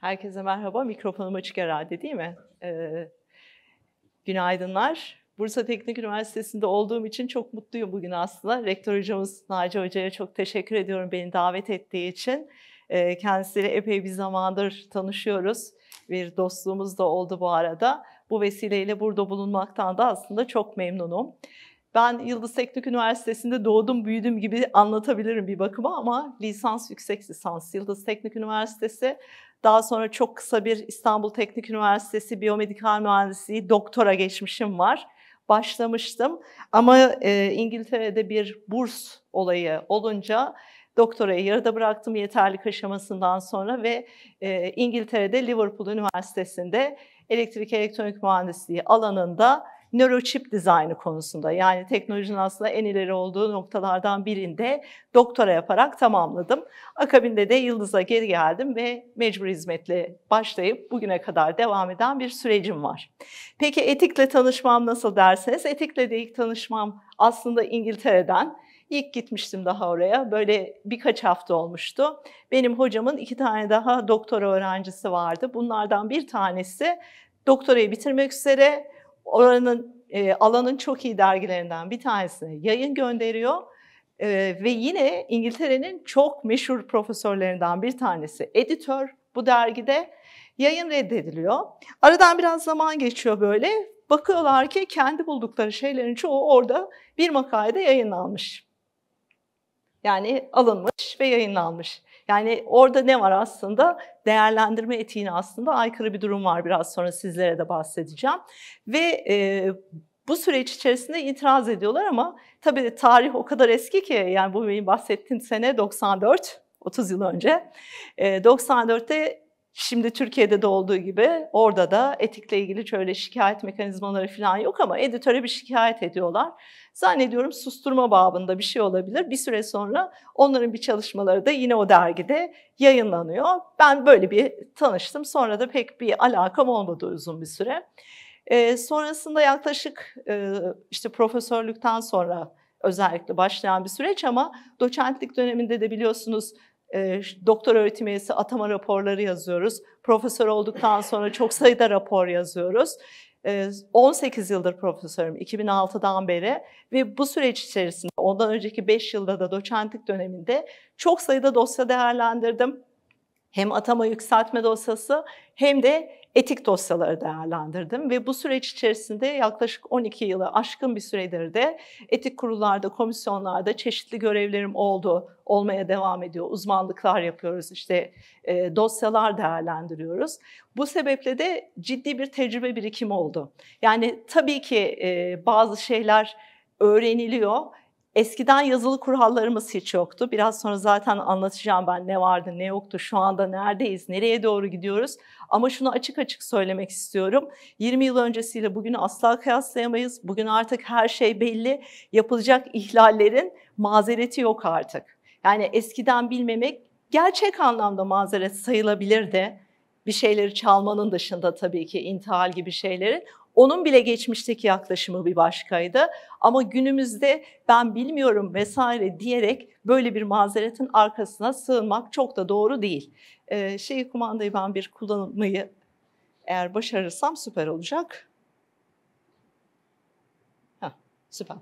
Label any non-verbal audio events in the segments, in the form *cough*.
Herkese merhaba. Mikrofonum açık herhalde değil mi? Ee, günaydınlar. Bursa Teknik Üniversitesi'nde olduğum için çok mutluyum bugün aslında. Rektör hocamız Naci Hoca'ya çok teşekkür ediyorum beni davet ettiği için. Ee, kendisiyle epey bir zamandır tanışıyoruz. Bir dostluğumuz da oldu bu arada. Bu vesileyle burada bulunmaktan da aslında çok memnunum. Ben Yıldız Teknik Üniversitesi'nde doğdum büyüdüm gibi anlatabilirim bir bakıma ama lisans yüksek lisans Yıldız Teknik Üniversitesi. Daha sonra çok kısa bir İstanbul Teknik Üniversitesi biyomedikal mühendisliği doktora geçmişim var. Başlamıştım ama e, İngiltere'de bir burs olayı olunca doktorayı yarıda bıraktım yeterlik aşamasından sonra ve e, İngiltere'de Liverpool Üniversitesi'nde elektrik elektronik mühendisliği alanında nöroçip dizaynı konusunda yani teknolojinin aslında en ileri olduğu noktalardan birinde doktora yaparak tamamladım. Akabinde de Yıldız'a geri geldim ve mecbur hizmetle başlayıp bugüne kadar devam eden bir sürecim var. Peki etikle tanışmam nasıl derseniz etikle de ilk tanışmam aslında İngiltere'den. İlk gitmiştim daha oraya. Böyle birkaç hafta olmuştu. Benim hocamın iki tane daha doktora öğrencisi vardı. Bunlardan bir tanesi doktorayı bitirmek üzere oranın e, alanın çok iyi dergilerinden bir tanesini yayın gönderiyor. E, ve yine İngiltere'nin çok meşhur profesörlerinden bir tanesi editör bu dergide yayın reddediliyor. Aradan biraz zaman geçiyor böyle. Bakıyorlar ki kendi buldukları şeylerin çoğu orada bir makalede yayınlanmış. Yani alınmış ve yayınlanmış. Yani orada ne var aslında? Değerlendirme etiğine aslında aykırı bir durum var. Biraz sonra sizlere de bahsedeceğim. Ve e, bu süreç içerisinde itiraz ediyorlar ama tabii tarih o kadar eski ki yani bu benim bahsettiğim sene 94, 30 yıl önce. E, 94'te Şimdi Türkiye'de de olduğu gibi orada da etikle ilgili şöyle şikayet mekanizmaları falan yok ama editöre bir şikayet ediyorlar. Zannediyorum susturma babında bir şey olabilir. Bir süre sonra onların bir çalışmaları da yine o dergide yayınlanıyor. Ben böyle bir tanıştım. Sonra da pek bir alakam olmadı uzun bir süre. E, sonrasında yaklaşık e, işte profesörlükten sonra özellikle başlayan bir süreç ama doçentlik döneminde de biliyorsunuz e, doktor öğretim üyesi atama raporları yazıyoruz. Profesör olduktan sonra çok sayıda rapor yazıyoruz. 18 yıldır profesörüm 2006'dan beri ve bu süreç içerisinde ondan önceki 5 yılda da doçentlik döneminde çok sayıda dosya değerlendirdim. Hem atama yükseltme dosyası hem de etik dosyaları değerlendirdim ve bu süreç içerisinde yaklaşık 12 yılı aşkın bir süredir de etik kurullarda, komisyonlarda çeşitli görevlerim oldu, olmaya devam ediyor. Uzmanlıklar yapıyoruz, işte e, dosyalar değerlendiriyoruz. Bu sebeple de ciddi bir tecrübe birikimi oldu. Yani tabii ki e, bazı şeyler öğreniliyor Eskiden yazılı kurallarımız hiç yoktu. Biraz sonra zaten anlatacağım ben ne vardı, ne yoktu, şu anda neredeyiz, nereye doğru gidiyoruz. Ama şunu açık açık söylemek istiyorum. 20 yıl öncesiyle bugünü asla kıyaslayamayız. Bugün artık her şey belli. Yapılacak ihlallerin mazereti yok artık. Yani eskiden bilmemek gerçek anlamda mazeret sayılabilir de bir şeyleri çalmanın dışında tabii ki intihal gibi şeyleri onun bile geçmişteki yaklaşımı bir başkaydı. Ama günümüzde ben bilmiyorum vesaire diyerek böyle bir mazeretin arkasına sığınmak çok da doğru değil. Ee, şeyi kumandayı ben bir kullanmayı eğer başarırsam süper olacak. Heh, süper.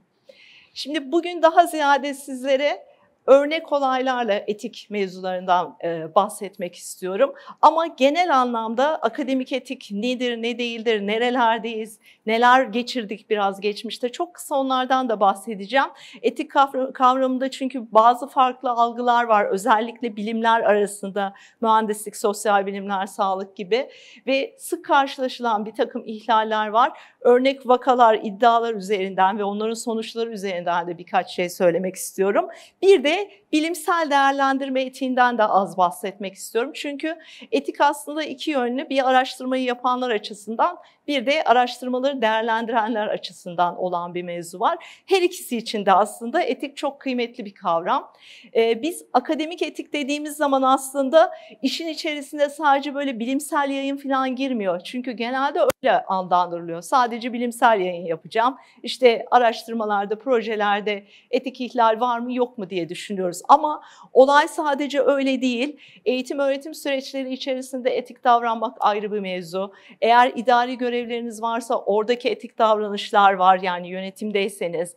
Şimdi bugün daha ziyade sizlere örnek olaylarla etik mevzularından e, bahsetmek istiyorum. Ama genel anlamda akademik etik nedir, ne değildir, nerelerdeyiz, neler geçirdik biraz geçmişte çok kısa onlardan da bahsedeceğim. Etik kavramında çünkü bazı farklı algılar var özellikle bilimler arasında mühendislik, sosyal bilimler, sağlık gibi ve sık karşılaşılan bir takım ihlaller var. Örnek vakalar, iddialar üzerinden ve onların sonuçları üzerinden de birkaç şey söylemek istiyorum. Bir de de bilimsel değerlendirme etiğinden de az bahsetmek istiyorum. Çünkü etik aslında iki yönlü bir araştırmayı yapanlar açısından bir de araştırmaları değerlendirenler açısından olan bir mevzu var. Her ikisi için de aslında etik çok kıymetli bir kavram. Ee, biz akademik etik dediğimiz zaman aslında işin içerisinde sadece böyle bilimsel yayın falan girmiyor. Çünkü genelde öyle anlandırılıyor. Sadece bilimsel yayın yapacağım. İşte araştırmalarda, projelerde etik ihlal var mı yok mu diye düşünüyoruz konuşuyoruz. Ama olay sadece öyle değil. Eğitim öğretim süreçleri içerisinde etik davranmak ayrı bir mevzu. Eğer idari görevleriniz varsa oradaki etik davranışlar var yani yönetimdeyseniz.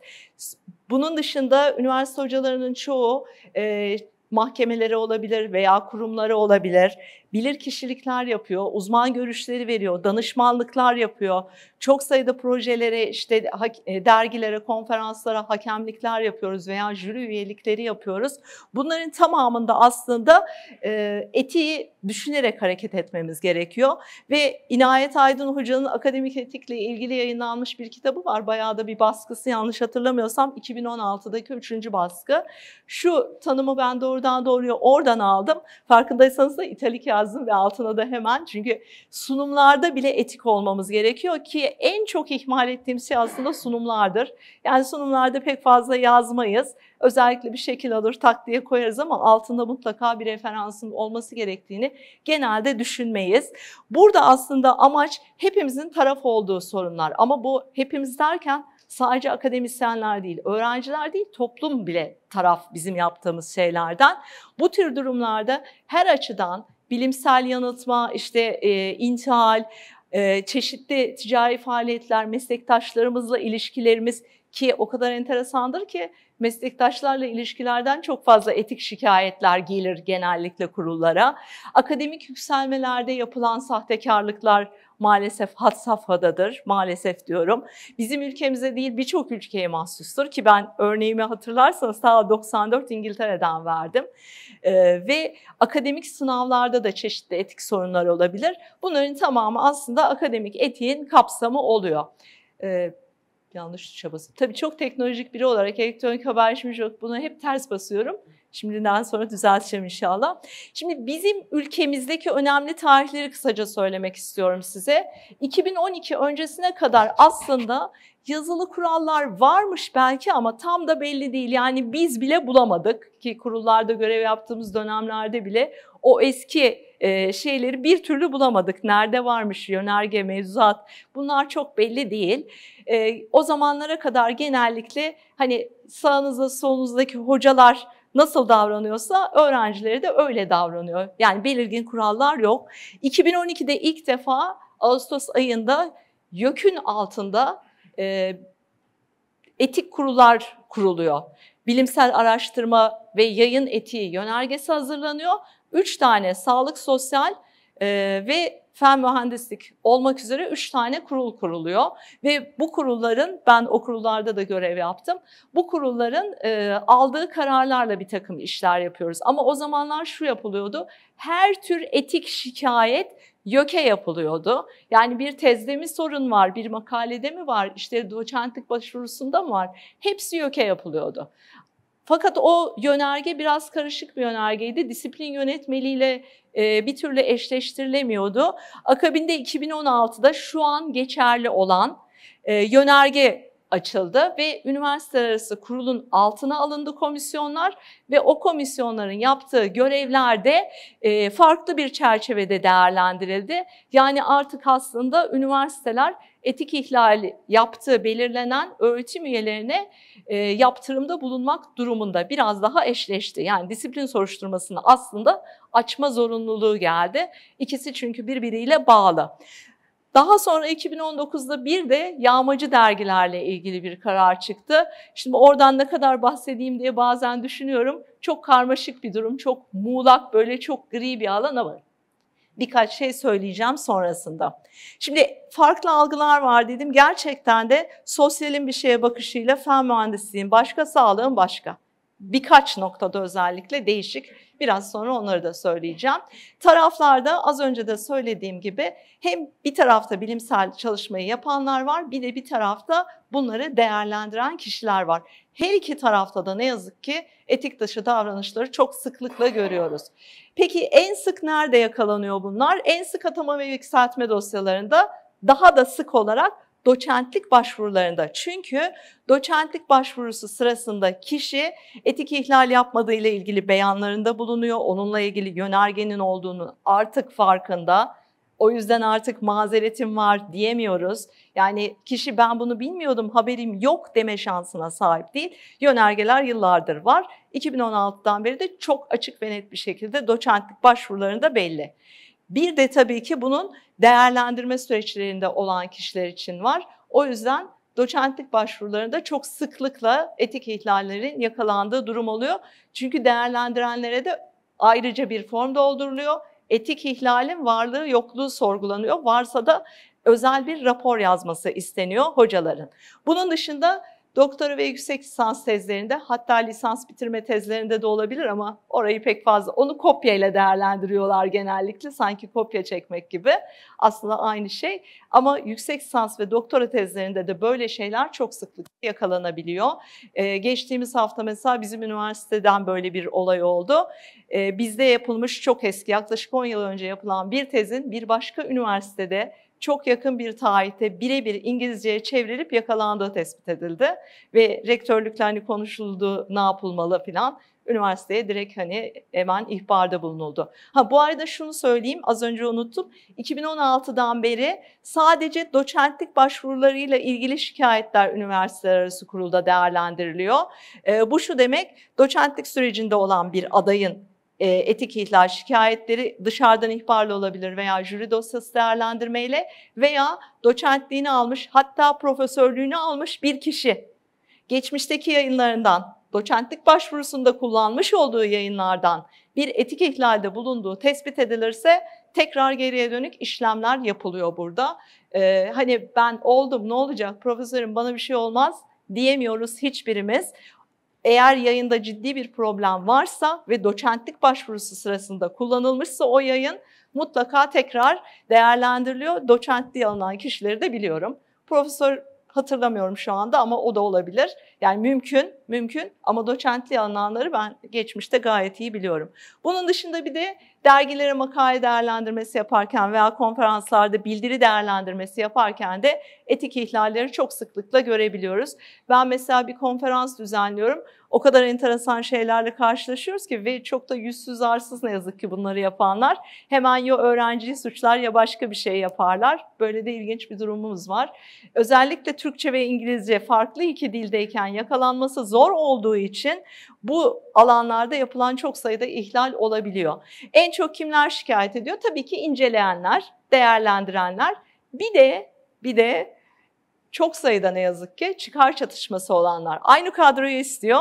Bunun dışında üniversite hocalarının çoğu e, mahkemelere olabilir veya kurumlara olabilir bilir kişilikler yapıyor, uzman görüşleri veriyor, danışmanlıklar yapıyor. Çok sayıda projelere, işte e, dergilere, konferanslara hakemlikler yapıyoruz veya jüri üyelikleri yapıyoruz. Bunların tamamında aslında e, etiği düşünerek hareket etmemiz gerekiyor. Ve İnayet Aydın Hoca'nın akademik etikle ilgili yayınlanmış bir kitabı var. Bayağı da bir baskısı yanlış hatırlamıyorsam 2016'daki üçüncü baskı. Şu tanımı ben doğrudan doğruya oradan aldım. Farkındaysanız da italik yazdım yazdım ve altına da hemen çünkü sunumlarda bile etik olmamız gerekiyor ki en çok ihmal ettiğim şey aslında sunumlardır. Yani sunumlarda pek fazla yazmayız. Özellikle bir şekil alır tak diye koyarız ama altında mutlaka bir referansın olması gerektiğini genelde düşünmeyiz. Burada aslında amaç hepimizin taraf olduğu sorunlar ama bu hepimiz derken sadece akademisyenler değil, öğrenciler değil, toplum bile taraf bizim yaptığımız şeylerden. Bu tür durumlarda her açıdan bilimsel yanıltma, işte e, intihal, e, çeşitli ticari faaliyetler, meslektaşlarımızla ilişkilerimiz ki o kadar enteresandır ki meslektaşlarla ilişkilerden çok fazla etik şikayetler gelir genellikle kurullara. Akademik yükselmelerde yapılan sahtekarlıklar, maalesef hat safhadadır. Maalesef diyorum. Bizim ülkemize değil birçok ülkeye mahsustur ki ben örneğimi hatırlarsanız ta 94 İngiltere'den verdim. Ee, ve akademik sınavlarda da çeşitli etik sorunlar olabilir. Bunların tamamı aslında akademik etiğin kapsamı oluyor. Ee, yanlış çabası. Tabii çok teknolojik biri olarak elektronik haber yok. Buna hep ters basıyorum. Şimdiden sonra düzelteceğim inşallah. Şimdi bizim ülkemizdeki önemli tarihleri kısaca söylemek istiyorum size. 2012 öncesine kadar aslında yazılı kurallar varmış belki ama tam da belli değil. Yani biz bile bulamadık ki kurullarda görev yaptığımız dönemlerde bile o eski e, şeyleri bir türlü bulamadık. Nerede varmış yönerge, mevzuat bunlar çok belli değil. E, o zamanlara kadar genellikle hani sağınızda solunuzdaki hocalar nasıl davranıyorsa öğrencileri de öyle davranıyor. Yani belirgin kurallar yok. 2012'de ilk defa Ağustos ayında YÖK'ün altında e, etik kurullar kuruluyor. Bilimsel araştırma ve yayın etiği yönergesi hazırlanıyor. Üç tane sağlık, sosyal e, ve fen mühendislik olmak üzere 3 tane kurul kuruluyor. Ve bu kurulların, ben o kurullarda da görev yaptım. Bu kurulların e, aldığı kararlarla bir takım işler yapıyoruz. Ama o zamanlar şu yapılıyordu. Her tür etik şikayet YÖK'e yapılıyordu. Yani bir tezde mi sorun var, bir makalede mi var, işte doçentlik başvurusunda mı var? Hepsi YÖK'e yapılıyordu. Fakat o yönerge biraz karışık bir yönergeydi. Disiplin yönetmeliğiyle e, bir türlü eşleştirilemiyordu. Akabinde 2016'da şu an geçerli olan e, yönerge açıldı ve üniversiteler arası kurulun altına alındı komisyonlar ve o komisyonların yaptığı görevler de e, farklı bir çerçevede değerlendirildi. Yani artık aslında üniversiteler etik ihlal yaptığı belirlenen öğretim üyelerine e, yaptırımda bulunmak durumunda biraz daha eşleşti. Yani disiplin soruşturmasını aslında açma zorunluluğu geldi. İkisi çünkü birbiriyle bağlı. Daha sonra 2019'da bir de yağmacı dergilerle ilgili bir karar çıktı. Şimdi oradan ne kadar bahsedeyim diye bazen düşünüyorum. Çok karmaşık bir durum, çok muğlak böyle çok gri bir alan ama birkaç şey söyleyeceğim sonrasında. Şimdi farklı algılar var dedim. Gerçekten de sosyalin bir şeye bakışıyla fen mühendisliğin başka, sağlığın başka. Birkaç noktada özellikle değişik. Biraz sonra onları da söyleyeceğim. Taraflarda az önce de söylediğim gibi hem bir tarafta bilimsel çalışmayı yapanlar var, bir de bir tarafta bunları değerlendiren kişiler var. Her iki tarafta da ne yazık ki etik dışı davranışları çok sıklıkla görüyoruz. Peki en sık nerede yakalanıyor bunlar? En sık atama ve yükseltme dosyalarında daha da sık olarak doçentlik başvurularında. Çünkü doçentlik başvurusu sırasında kişi etik ihlal yapmadığı ile ilgili beyanlarında bulunuyor. Onunla ilgili yönergenin olduğunu artık farkında o yüzden artık mazeretim var diyemiyoruz. Yani kişi ben bunu bilmiyordum, haberim yok deme şansına sahip değil. Yönergeler yıllardır var. 2016'dan beri de çok açık ve net bir şekilde doçentlik başvurularında belli. Bir de tabii ki bunun değerlendirme süreçlerinde olan kişiler için var. O yüzden doçentlik başvurularında çok sıklıkla etik ihlallerin yakalandığı durum oluyor. Çünkü değerlendirenlere de ayrıca bir form dolduruluyor etik ihlalin varlığı yokluğu sorgulanıyor. Varsa da özel bir rapor yazması isteniyor hocaların. Bunun dışında Doktora ve yüksek lisans tezlerinde hatta lisans bitirme tezlerinde de olabilir ama orayı pek fazla onu kopyayla değerlendiriyorlar genellikle sanki kopya çekmek gibi. Aslında aynı şey ama yüksek lisans ve doktora tezlerinde de böyle şeyler çok sıklıkla yakalanabiliyor. Ee, geçtiğimiz hafta mesela bizim üniversiteden böyle bir olay oldu. Ee, bizde yapılmış çok eski yaklaşık 10 yıl önce yapılan bir tezin bir başka üniversitede çok yakın bir tarihte birebir İngilizceye çevrilip yakalandığı tespit edildi. Ve rektörlükle hani konuşuldu ne yapılmalı filan üniversiteye direkt hani hemen ihbarda bulunuldu. Ha bu arada şunu söyleyeyim az önce unuttum. 2016'dan beri sadece doçentlik başvurularıyla ilgili şikayetler üniversiteler arası kurulda değerlendiriliyor. E, bu şu demek doçentlik sürecinde olan bir adayın e, etik ihlal şikayetleri dışarıdan ihbarla olabilir veya jüri dosyası değerlendirmeyle veya doçentliğini almış hatta profesörlüğünü almış bir kişi geçmişteki yayınlarından doçentlik başvurusunda kullanmış olduğu yayınlardan bir etik ihlalde bulunduğu tespit edilirse tekrar geriye dönük işlemler yapılıyor burada. Ee, hani ben oldum ne olacak profesörüm bana bir şey olmaz diyemiyoruz hiçbirimiz. Eğer yayında ciddi bir problem varsa ve doçentlik başvurusu sırasında kullanılmışsa o yayın mutlaka tekrar değerlendiriliyor. Doçentliği alınan kişileri de biliyorum. Profesör hatırlamıyorum şu anda ama o da olabilir. Yani mümkün, mümkün ama doçentliği alanları ben geçmişte gayet iyi biliyorum. Bunun dışında bir de dergilere makale değerlendirmesi yaparken veya konferanslarda bildiri değerlendirmesi yaparken de etik ihlalleri çok sıklıkla görebiliyoruz. Ben mesela bir konferans düzenliyorum o kadar enteresan şeylerle karşılaşıyoruz ki ve çok da yüzsüz arsız ne yazık ki bunları yapanlar hemen ya öğrenciyi suçlar ya başka bir şey yaparlar. Böyle de ilginç bir durumumuz var. Özellikle Türkçe ve İngilizce farklı iki dildeyken yakalanması zor olduğu için bu alanlarda yapılan çok sayıda ihlal olabiliyor. En çok kimler şikayet ediyor? Tabii ki inceleyenler, değerlendirenler. Bir de bir de çok sayıda ne yazık ki çıkar çatışması olanlar. Aynı kadroyu istiyor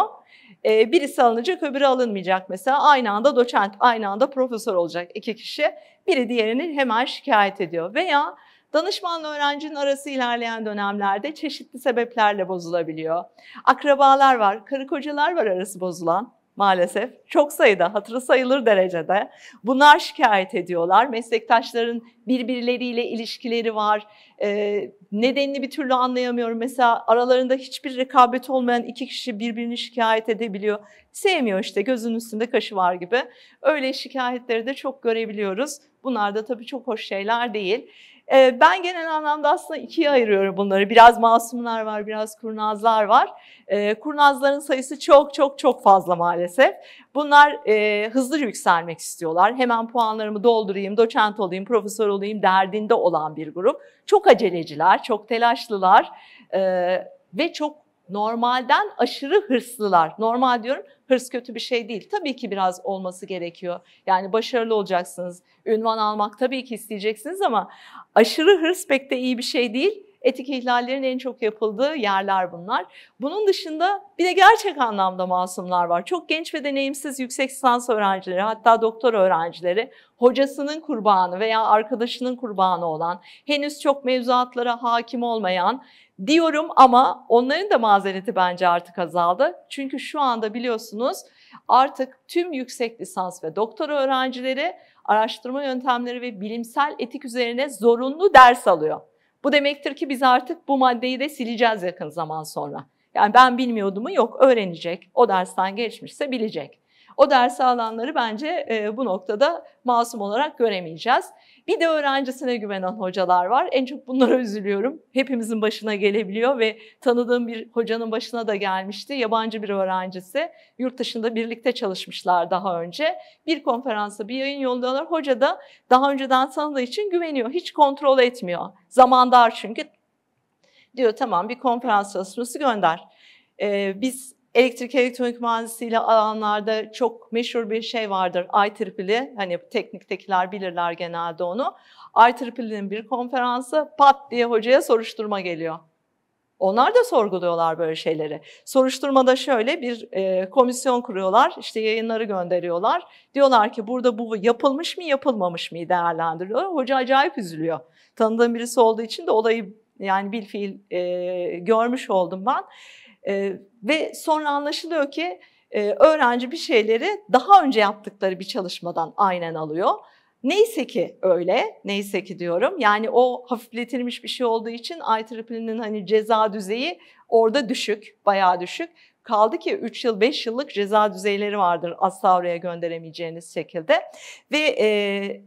e, birisi alınacak öbürü alınmayacak mesela. Aynı anda doçent, aynı anda profesör olacak iki kişi. Biri diğerini hemen şikayet ediyor. Veya Danışmanla öğrencinin arası ilerleyen dönemlerde çeşitli sebeplerle bozulabiliyor. Akrabalar var, karı kocalar var arası bozulan maalesef çok sayıda hatırı sayılır derecede bunlar şikayet ediyorlar. Meslektaşların birbirleriyle ilişkileri var. Ee, nedenini bir türlü anlayamıyorum. Mesela aralarında hiçbir rekabet olmayan iki kişi birbirini şikayet edebiliyor. Sevmiyor işte gözünün üstünde kaşı var gibi. Öyle şikayetleri de çok görebiliyoruz. Bunlar da tabii çok hoş şeyler değil. Ee, ben genel anlamda aslında ikiye ayırıyorum bunları. Biraz masumlar var, biraz kurnazlar var. Ee, kurnazların sayısı çok çok çok fazla maalesef. Bunlar e, hızlı yükselmek istiyorlar. Hemen puanlarımı doldurayım, doçent olayım, profesör olayım derdinde olan bir grup. Çok aceleciler, çok telaşlılar e, ve çok normalden aşırı hırslılar. Normal diyorum hırs kötü bir şey değil. Tabii ki biraz olması gerekiyor. Yani başarılı olacaksınız. Ünvan almak tabii ki isteyeceksiniz ama aşırı hırs pek de iyi bir şey değil. Etik ihlallerin en çok yapıldığı yerler bunlar. Bunun dışında bir de gerçek anlamda masumlar var. Çok genç ve deneyimsiz yüksek lisans öğrencileri hatta doktor öğrencileri hocasının kurbanı veya arkadaşının kurbanı olan, henüz çok mevzuatlara hakim olmayan diyorum ama onların da mazereti bence artık azaldı. Çünkü şu anda biliyorsunuz artık tüm yüksek lisans ve doktora öğrencileri araştırma yöntemleri ve bilimsel etik üzerine zorunlu ders alıyor. Bu demektir ki biz artık bu maddeyi de sileceğiz yakın zaman sonra. Yani ben bilmiyordum mu yok öğrenecek. O dersten geçmişse bilecek. O ders alanları bence e, bu noktada masum olarak göremeyeceğiz. Bir de öğrencisine güvenen hocalar var. En çok bunlara üzülüyorum. Hepimizin başına gelebiliyor ve tanıdığım bir hocanın başına da gelmişti. Yabancı bir öğrencisi. Yurt dışında birlikte çalışmışlar daha önce. Bir konferansa bir yayın yolluyorlar. Hoca da daha önceden tanıdığı için güveniyor. Hiç kontrol etmiyor. Zamandar çünkü. Diyor tamam bir konferans çalışması gönder. Ee, biz elektrik elektronik mühendisiyle alanlarda çok meşhur bir şey vardır. IEEE, hani tekniktekiler bilirler genelde onu. IEEE'nin bir konferansı pat diye hocaya soruşturma geliyor. Onlar da sorguluyorlar böyle şeyleri. Soruşturmada şöyle bir e, komisyon kuruyorlar, işte yayınları gönderiyorlar. Diyorlar ki burada bu yapılmış mı yapılmamış mı değerlendiriyorlar. Hoca acayip üzülüyor. Tanıdığım birisi olduğu için de olayı yani bilfiil e, görmüş oldum ben. E, ve sonra anlaşılıyor ki e, öğrenci bir şeyleri daha önce yaptıkları bir çalışmadan aynen alıyor. Neyse ki öyle, neyse ki diyorum. Yani o hafifletilmiş bir şey olduğu için IEEE'nin hani ceza düzeyi orada düşük, bayağı düşük. Kaldı ki 3 yıl 5 yıllık ceza düzeyleri vardır asla oraya gönderemeyeceğiniz şekilde. Ve e,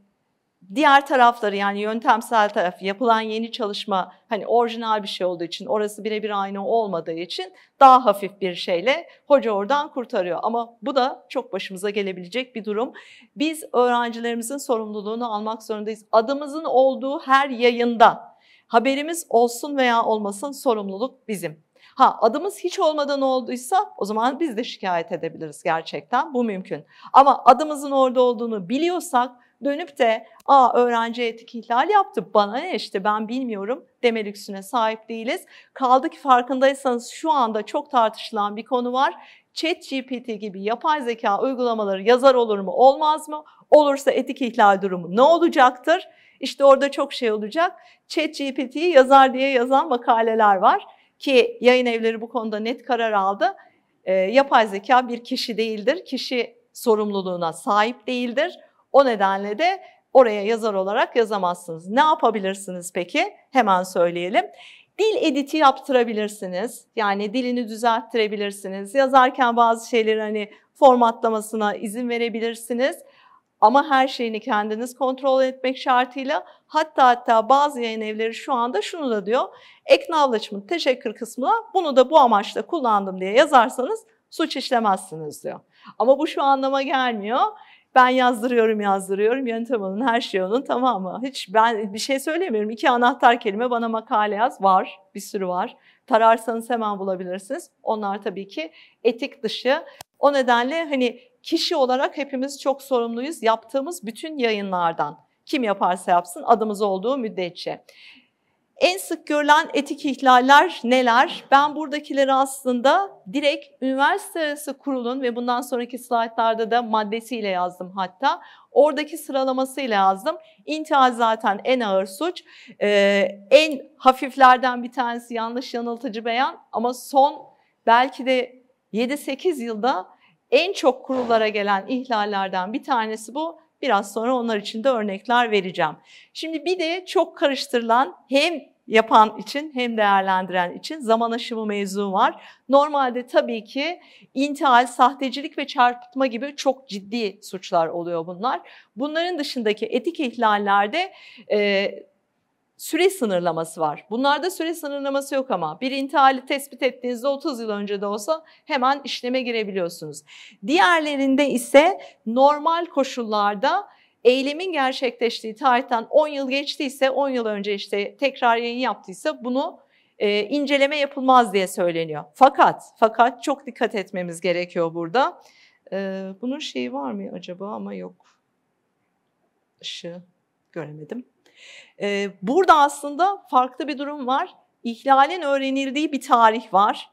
diğer tarafları yani yöntemsel taraf yapılan yeni çalışma hani orijinal bir şey olduğu için orası birebir aynı olmadığı için daha hafif bir şeyle hoca oradan kurtarıyor. Ama bu da çok başımıza gelebilecek bir durum. Biz öğrencilerimizin sorumluluğunu almak zorundayız. Adımızın olduğu her yayında haberimiz olsun veya olmasın sorumluluk bizim. Ha adımız hiç olmadan olduysa o zaman biz de şikayet edebiliriz gerçekten. Bu mümkün. Ama adımızın orada olduğunu biliyorsak dönüp de aa öğrenci etik ihlal yaptı bana ne işte ben bilmiyorum deme lüksüne sahip değiliz. Kaldı ki farkındaysanız şu anda çok tartışılan bir konu var. Chat GPT gibi yapay zeka uygulamaları yazar olur mu olmaz mı? Olursa etik ihlal durumu ne olacaktır? İşte orada çok şey olacak. Chat GPT'yi yazar diye yazan makaleler var ki yayın evleri bu konuda net karar aldı. E, yapay zeka bir kişi değildir. Kişi sorumluluğuna sahip değildir. O nedenle de oraya yazar olarak yazamazsınız. Ne yapabilirsiniz peki? Hemen söyleyelim. Dil editi yaptırabilirsiniz. Yani dilini düzelttirebilirsiniz. Yazarken bazı şeyleri hani formatlamasına izin verebilirsiniz. Ama her şeyini kendiniz kontrol etmek şartıyla hatta hatta bazı yayın evleri şu anda şunu da diyor. Acknowledgement teşekkür kısmına bunu da bu amaçla kullandım diye yazarsanız suç işlemezsiniz diyor. Ama bu şu anlama gelmiyor. Ben yazdırıyorum yazdırıyorum. Yöntem onun her şey onun tamamı. Hiç ben bir şey söylemiyorum. İki anahtar kelime bana makale yaz. Var. Bir sürü var. Tararsanız hemen bulabilirsiniz. Onlar tabii ki etik dışı. O nedenle hani kişi olarak hepimiz çok sorumluyuz yaptığımız bütün yayınlardan. Kim yaparsa yapsın adımız olduğu müddetçe. En sık görülen etik ihlaller neler? Ben buradakileri aslında direkt üniversite arası kurulun ve bundan sonraki slaytlarda da maddesiyle yazdım hatta. Oradaki sıralamasıyla yazdım. İntihar zaten en ağır suç. Ee, en hafiflerden bir tanesi yanlış yanıltıcı beyan ama son belki de 7-8 yılda en çok kurullara gelen ihlallerden bir tanesi bu. Biraz sonra onlar için de örnekler vereceğim. Şimdi bir de çok karıştırılan hem yapan için hem değerlendiren için zaman aşımı mevzu var. Normalde tabii ki intihal, sahtecilik ve çarpıtma gibi çok ciddi suçlar oluyor bunlar. Bunların dışındaki etik ihlallerde e, süre sınırlaması var. Bunlarda süre sınırlaması yok ama bir intihali tespit ettiğinizde 30 yıl önce de olsa hemen işleme girebiliyorsunuz. Diğerlerinde ise normal koşullarda eylemin gerçekleştiği tarihten 10 yıl geçtiyse, 10 yıl önce işte tekrar yayın yaptıysa bunu e, inceleme yapılmaz diye söyleniyor. Fakat, fakat çok dikkat etmemiz gerekiyor burada. E, bunun şeyi var mı acaba ama yok. Işığı göremedim. E, burada aslında farklı bir durum var. İhlalin öğrenildiği bir tarih var.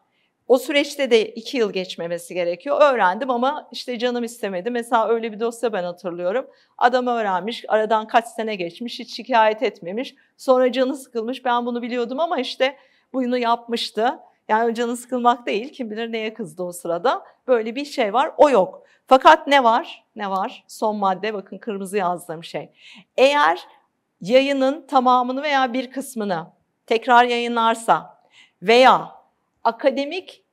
O süreçte de iki yıl geçmemesi gerekiyor. Öğrendim ama işte canım istemedi. Mesela öyle bir dosya ben hatırlıyorum. Adam öğrenmiş, aradan kaç sene geçmiş, hiç şikayet etmemiş. Sonra canı sıkılmış, ben bunu biliyordum ama işte bunu yapmıştı. Yani canı sıkılmak değil, kim bilir neye kızdı o sırada. Böyle bir şey var, o yok. Fakat ne var? Ne var? Son madde, bakın kırmızı yazdığım şey. Eğer yayının tamamını veya bir kısmını tekrar yayınlarsa veya akademik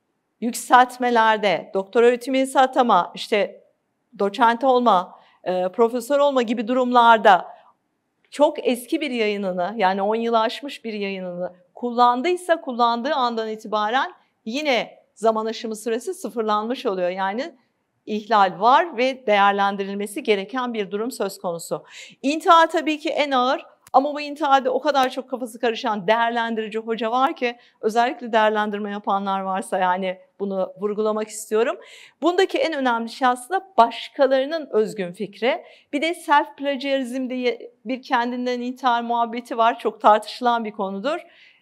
yükseltmelerde doktora öğretim üyesi atama, işte doçent olma, e, profesör olma gibi durumlarda çok eski bir yayınını yani 10 yılı aşmış bir yayınını kullandıysa kullandığı andan itibaren yine zaman aşımı süresi sıfırlanmış oluyor. Yani ihlal var ve değerlendirilmesi gereken bir durum söz konusu. İntihar tabii ki en ağır ama bu intiharda o kadar çok kafası karışan değerlendirici hoca var ki özellikle değerlendirme yapanlar varsa yani bunu vurgulamak istiyorum. Bundaki en önemli şey aslında başkalarının özgün fikri. Bir de self plagiarism diye bir kendinden intihar muhabbeti var. Çok tartışılan bir konudur.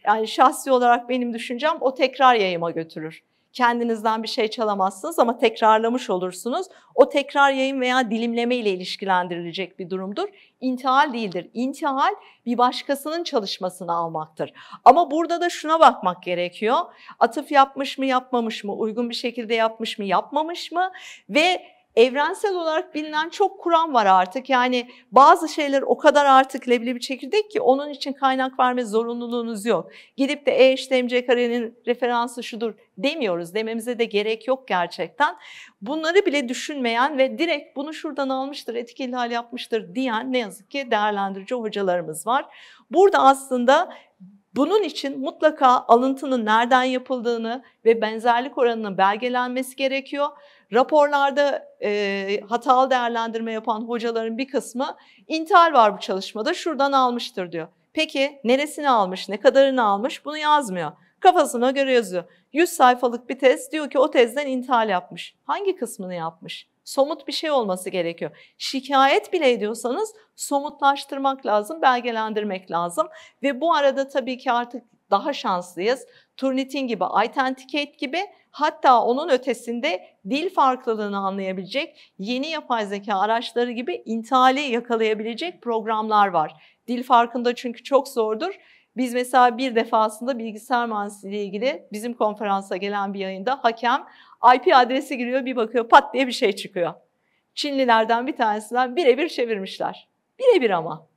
Yani şahsi olarak benim düşüncem o tekrar yayıma götürür kendinizden bir şey çalamazsınız ama tekrarlamış olursunuz. O tekrar yayın veya dilimleme ile ilişkilendirilecek bir durumdur. İntihal değildir. İntihal bir başkasının çalışmasını almaktır. Ama burada da şuna bakmak gerekiyor. Atıf yapmış mı yapmamış mı? Uygun bir şekilde yapmış mı yapmamış mı? Ve evrensel olarak bilinen çok kuram var artık. Yani bazı şeyler o kadar artık leblebi çekirdek ki onun için kaynak verme zorunluluğunuz yok. Gidip de E işte MC karenin referansı şudur demiyoruz. Dememize de gerek yok gerçekten. Bunları bile düşünmeyen ve direkt bunu şuradan almıştır, etik ihlal yapmıştır diyen ne yazık ki değerlendirici hocalarımız var. Burada aslında bunun için mutlaka alıntının nereden yapıldığını ve benzerlik oranının belgelenmesi gerekiyor. Raporlarda e, hatalı değerlendirme yapan hocaların bir kısmı intihal var bu çalışmada şuradan almıştır diyor. Peki neresini almış, ne kadarını almış bunu yazmıyor. Kafasına göre yazıyor. 100 sayfalık bir tez diyor ki o tezden intihal yapmış. Hangi kısmını yapmış? somut bir şey olması gerekiyor. Şikayet bile ediyorsanız somutlaştırmak lazım, belgelendirmek lazım. Ve bu arada tabii ki artık daha şanslıyız. Turnitin gibi, Identicate gibi hatta onun ötesinde dil farklılığını anlayabilecek yeni yapay zeka araçları gibi intihali yakalayabilecek programlar var. Dil farkında çünkü çok zordur biz mesela bir defasında bilgisayar mühendisliği ile ilgili bizim konferansa gelen bir yayında hakem IP adresi giriyor bir bakıyor pat diye bir şey çıkıyor. Çinlilerden bir tanesinden birebir çevirmişler. Birebir ama.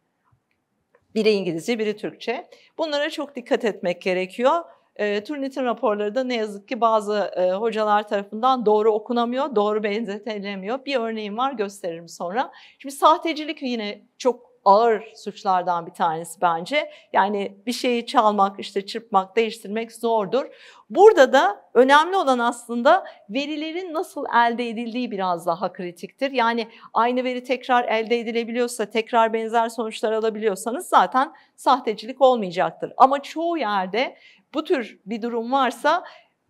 Biri İngilizce, biri Türkçe. Bunlara çok dikkat etmek gerekiyor. E, Turnitin raporları da ne yazık ki bazı e, hocalar tarafından doğru okunamıyor, doğru benzetilemiyor. Bir örneğim var gösteririm sonra. Şimdi sahtecilik yine çok ağır suçlardan bir tanesi bence. Yani bir şeyi çalmak, işte çırpmak, değiştirmek zordur. Burada da önemli olan aslında verilerin nasıl elde edildiği biraz daha kritiktir. Yani aynı veri tekrar elde edilebiliyorsa, tekrar benzer sonuçlar alabiliyorsanız zaten sahtecilik olmayacaktır. Ama çoğu yerde bu tür bir durum varsa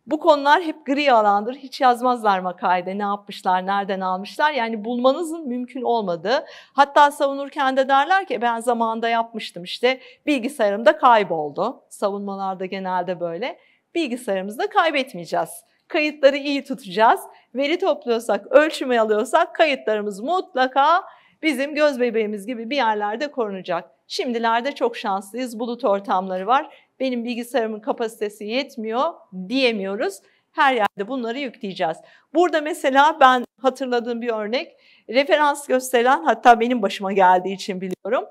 bu konular hep gri alandır. Hiç yazmazlar makalede ne yapmışlar, nereden almışlar. Yani bulmanızın mümkün olmadığı. Hatta savunurken de derler ki ben zamanında yapmıştım işte bilgisayarımda kayboldu. Savunmalarda genelde böyle. Bilgisayarımızda kaybetmeyeceğiz. Kayıtları iyi tutacağız. Veri topluyorsak, ölçümü alıyorsak kayıtlarımız mutlaka bizim göz bebeğimiz gibi bir yerlerde korunacak. Şimdilerde çok şanslıyız. Bulut ortamları var benim bilgisayarımın kapasitesi yetmiyor diyemiyoruz. Her yerde bunları yükleyeceğiz. Burada mesela ben hatırladığım bir örnek referans gösteren hatta benim başıma geldiği için biliyorum.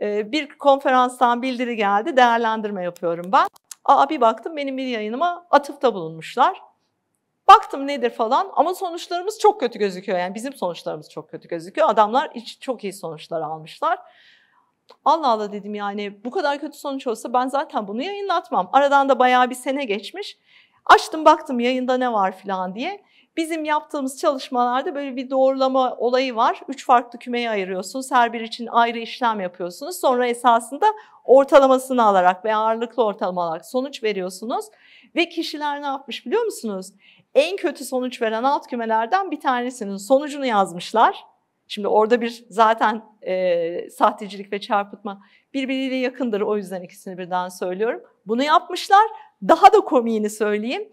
E, bir konferanstan bildiri geldi değerlendirme yapıyorum ben. Aa bir baktım benim bir yayınıma atıfta bulunmuşlar. Baktım nedir falan ama sonuçlarımız çok kötü gözüküyor. Yani bizim sonuçlarımız çok kötü gözüküyor. Adamlar hiç çok iyi sonuçlar almışlar. Allah Allah dedim yani bu kadar kötü sonuç olsa ben zaten bunu yayınlatmam. Aradan da bayağı bir sene geçmiş. Açtım baktım yayında ne var filan diye. Bizim yaptığımız çalışmalarda böyle bir doğrulama olayı var. Üç farklı kümeye ayırıyorsunuz. Her bir için ayrı işlem yapıyorsunuz. Sonra esasında ortalamasını alarak veya ağırlıklı ortalama alarak sonuç veriyorsunuz. Ve kişiler ne yapmış biliyor musunuz? En kötü sonuç veren alt kümelerden bir tanesinin sonucunu yazmışlar. Şimdi orada bir zaten e, sahtecilik ve çarpıtma birbiriyle yakındır. O yüzden ikisini birden söylüyorum. Bunu yapmışlar. Daha da komiğini söyleyeyim.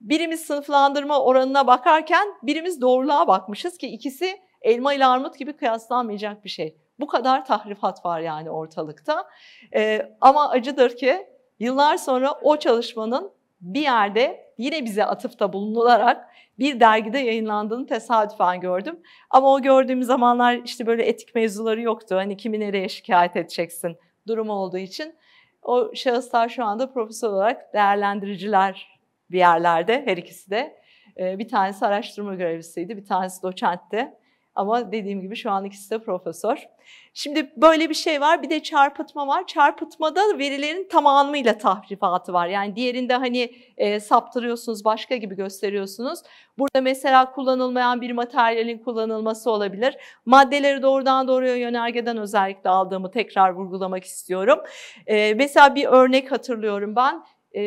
Birimiz sınıflandırma oranına bakarken birimiz doğruluğa bakmışız ki ikisi elma ile armut gibi kıyaslanmayacak bir şey. Bu kadar tahrifat var yani ortalıkta. E, ama acıdır ki yıllar sonra o çalışmanın bir yerde yine bize atıfta bulunularak bir dergide yayınlandığını tesadüfen gördüm. Ama o gördüğüm zamanlar işte böyle etik mevzuları yoktu. Hani kimi nereye şikayet edeceksin durumu olduğu için. O şahıslar şu anda profesör olarak değerlendiriciler bir yerlerde her ikisi de. Ee, bir tanesi araştırma görevlisiydi, bir tanesi doçentti. Ama dediğim gibi şu an ikisi de profesör. Şimdi böyle bir şey var. Bir de çarpıtma var. Çarpıtmada verilerin tamamıyla tahrifatı var. Yani diğerinde hani e, saptırıyorsunuz, başka gibi gösteriyorsunuz. Burada mesela kullanılmayan bir materyalin kullanılması olabilir. Maddeleri doğrudan doğruya yönergeden özellikle aldığımı tekrar vurgulamak istiyorum. E, mesela bir örnek hatırlıyorum ben. E,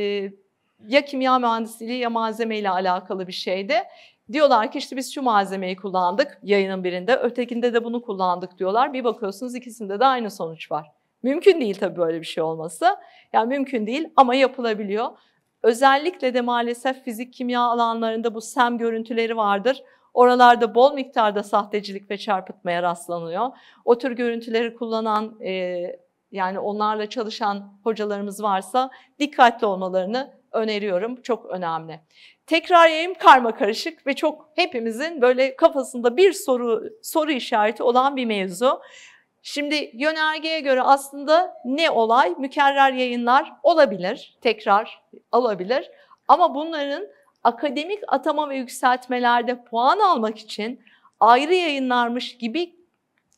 ya kimya mühendisliği ya malzeme ile alakalı bir şeydi. Diyorlar ki işte biz şu malzemeyi kullandık yayının birinde, ötekinde de bunu kullandık diyorlar. Bir bakıyorsunuz ikisinde de aynı sonuç var. Mümkün değil tabii böyle bir şey olması. Yani mümkün değil ama yapılabiliyor. Özellikle de maalesef fizik kimya alanlarında bu SEM görüntüleri vardır. Oralarda bol miktarda sahtecilik ve çarpıtmaya rastlanıyor. O tür görüntüleri kullanan e, yani onlarla çalışan hocalarımız varsa dikkatli olmalarını öneriyorum. Çok önemli tekrar yayım karma karışık ve çok hepimizin böyle kafasında bir soru soru işareti olan bir mevzu. Şimdi yönergeye göre aslında ne olay? Mükerrer yayınlar olabilir, tekrar alabilir. Ama bunların akademik atama ve yükseltmelerde puan almak için ayrı yayınlarmış gibi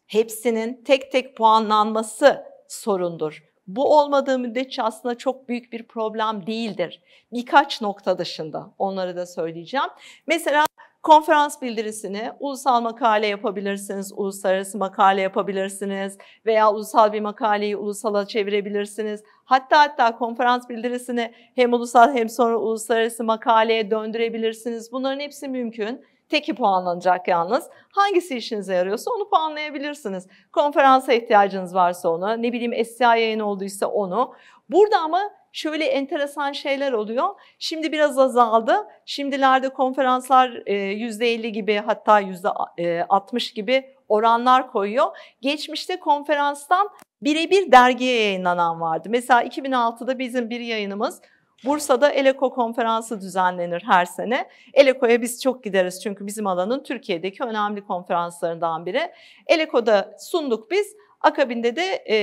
hepsinin tek tek puanlanması sorundur. Bu olmadığı müddetçe aslında çok büyük bir problem değildir. Birkaç nokta dışında onları da söyleyeceğim. Mesela konferans bildirisini ulusal makale yapabilirsiniz, uluslararası makale yapabilirsiniz veya ulusal bir makaleyi ulusala çevirebilirsiniz. Hatta hatta konferans bildirisini hem ulusal hem sonra uluslararası makaleye döndürebilirsiniz. Bunların hepsi mümkün. Teki puanlanacak yalnız. Hangisi işinize yarıyorsa onu puanlayabilirsiniz. Konferansa ihtiyacınız varsa onu, ne bileyim SCI yayın olduysa onu. Burada ama şöyle enteresan şeyler oluyor. Şimdi biraz azaldı. Şimdilerde konferanslar %50 e, gibi hatta %60 e, gibi oranlar koyuyor. Geçmişte konferanstan birebir dergiye yayınlanan vardı. Mesela 2006'da bizim bir yayınımız Bursa'da Eleko konferansı düzenlenir her sene. Eleko'ya biz çok gideriz çünkü bizim alanın Türkiye'deki önemli konferanslarından biri. Eleko'da sunduk biz. Akabinde de e,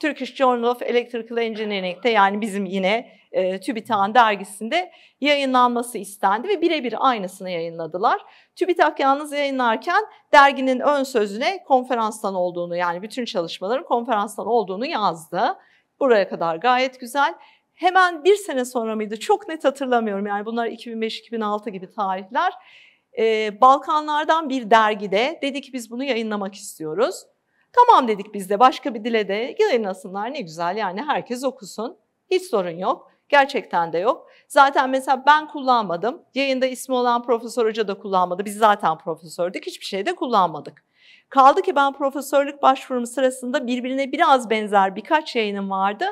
Turkish Journal of Electrical Engineering'de yani bizim yine e, TÜBİTAK'ın dergisinde yayınlanması istendi ve birebir aynısını yayınladılar. TÜBİTAK yalnız yayınlarken derginin ön sözüne konferanstan olduğunu yani bütün çalışmaların konferanstan olduğunu yazdı. Buraya kadar gayet güzel hemen bir sene sonra mıydı çok net hatırlamıyorum yani bunlar 2005-2006 gibi tarihler. Ee, Balkanlardan bir dergide dedi ki biz bunu yayınlamak istiyoruz. Tamam dedik biz de başka bir dile de yayınlasınlar ne güzel yani herkes okusun. Hiç sorun yok. Gerçekten de yok. Zaten mesela ben kullanmadım. Yayında ismi olan profesör hoca da kullanmadı. Biz zaten profesördük. Hiçbir şey de kullanmadık. Kaldı ki ben profesörlük başvurum sırasında birbirine biraz benzer birkaç yayınım vardı.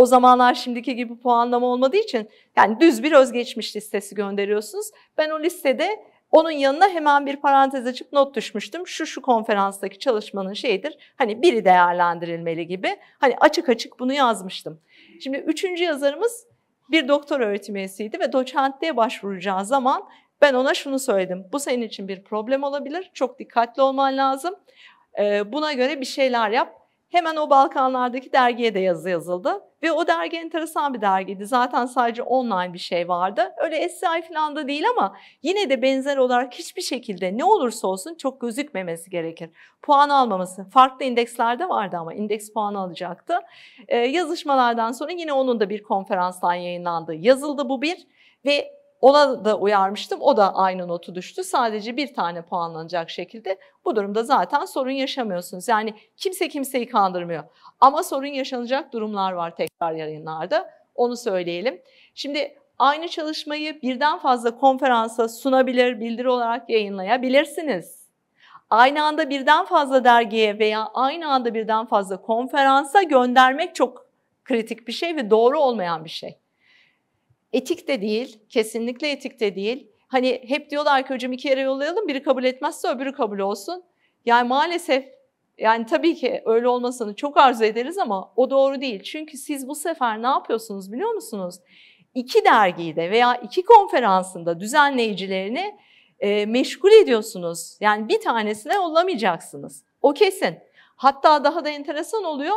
O zamanlar şimdiki gibi puanlama olmadığı için yani düz bir özgeçmiş listesi gönderiyorsunuz. Ben o listede onun yanına hemen bir parantez açıp not düşmüştüm. Şu şu konferanstaki çalışmanın şeyidir. Hani biri değerlendirilmeli gibi. Hani açık açık bunu yazmıştım. Şimdi üçüncü yazarımız bir doktor öğretim üyesiydi ve doçentliğe başvuracağı zaman ben ona şunu söyledim. Bu senin için bir problem olabilir. Çok dikkatli olman lazım. Ee, buna göre bir şeyler yap. Hemen o Balkanlardaki dergiye de yazı yazıldı. Ve o dergi enteresan bir dergiydi. Zaten sadece online bir şey vardı. Öyle SCI falan da değil ama yine de benzer olarak hiçbir şekilde ne olursa olsun çok gözükmemesi gerekir. Puan almaması. Farklı indekslerde vardı ama indeks puanı alacaktı. Ee, yazışmalardan sonra yine onun da bir konferanstan yayınlandı. Yazıldı bu bir ve ona da uyarmıştım. O da aynı notu düştü. Sadece bir tane puanlanacak şekilde. Bu durumda zaten sorun yaşamıyorsunuz. Yani kimse kimseyi kandırmıyor. Ama sorun yaşanacak durumlar var tekrar yayınlarda. Onu söyleyelim. Şimdi aynı çalışmayı birden fazla konferansa sunabilir, bildiri olarak yayınlayabilirsiniz. Aynı anda birden fazla dergiye veya aynı anda birden fazla konferansa göndermek çok kritik bir şey ve doğru olmayan bir şey. Etik de değil, kesinlikle etik de değil. Hani hep diyorlar ki hocam iki yere yollayalım, biri kabul etmezse öbürü kabul olsun. Yani maalesef yani tabii ki öyle olmasını çok arzu ederiz ama o doğru değil. Çünkü siz bu sefer ne yapıyorsunuz biliyor musunuz? İki dergiyi veya iki konferansında düzenleyicilerini e, meşgul ediyorsunuz. Yani bir tanesine yollamayacaksınız. O kesin. Hatta daha da enteresan oluyor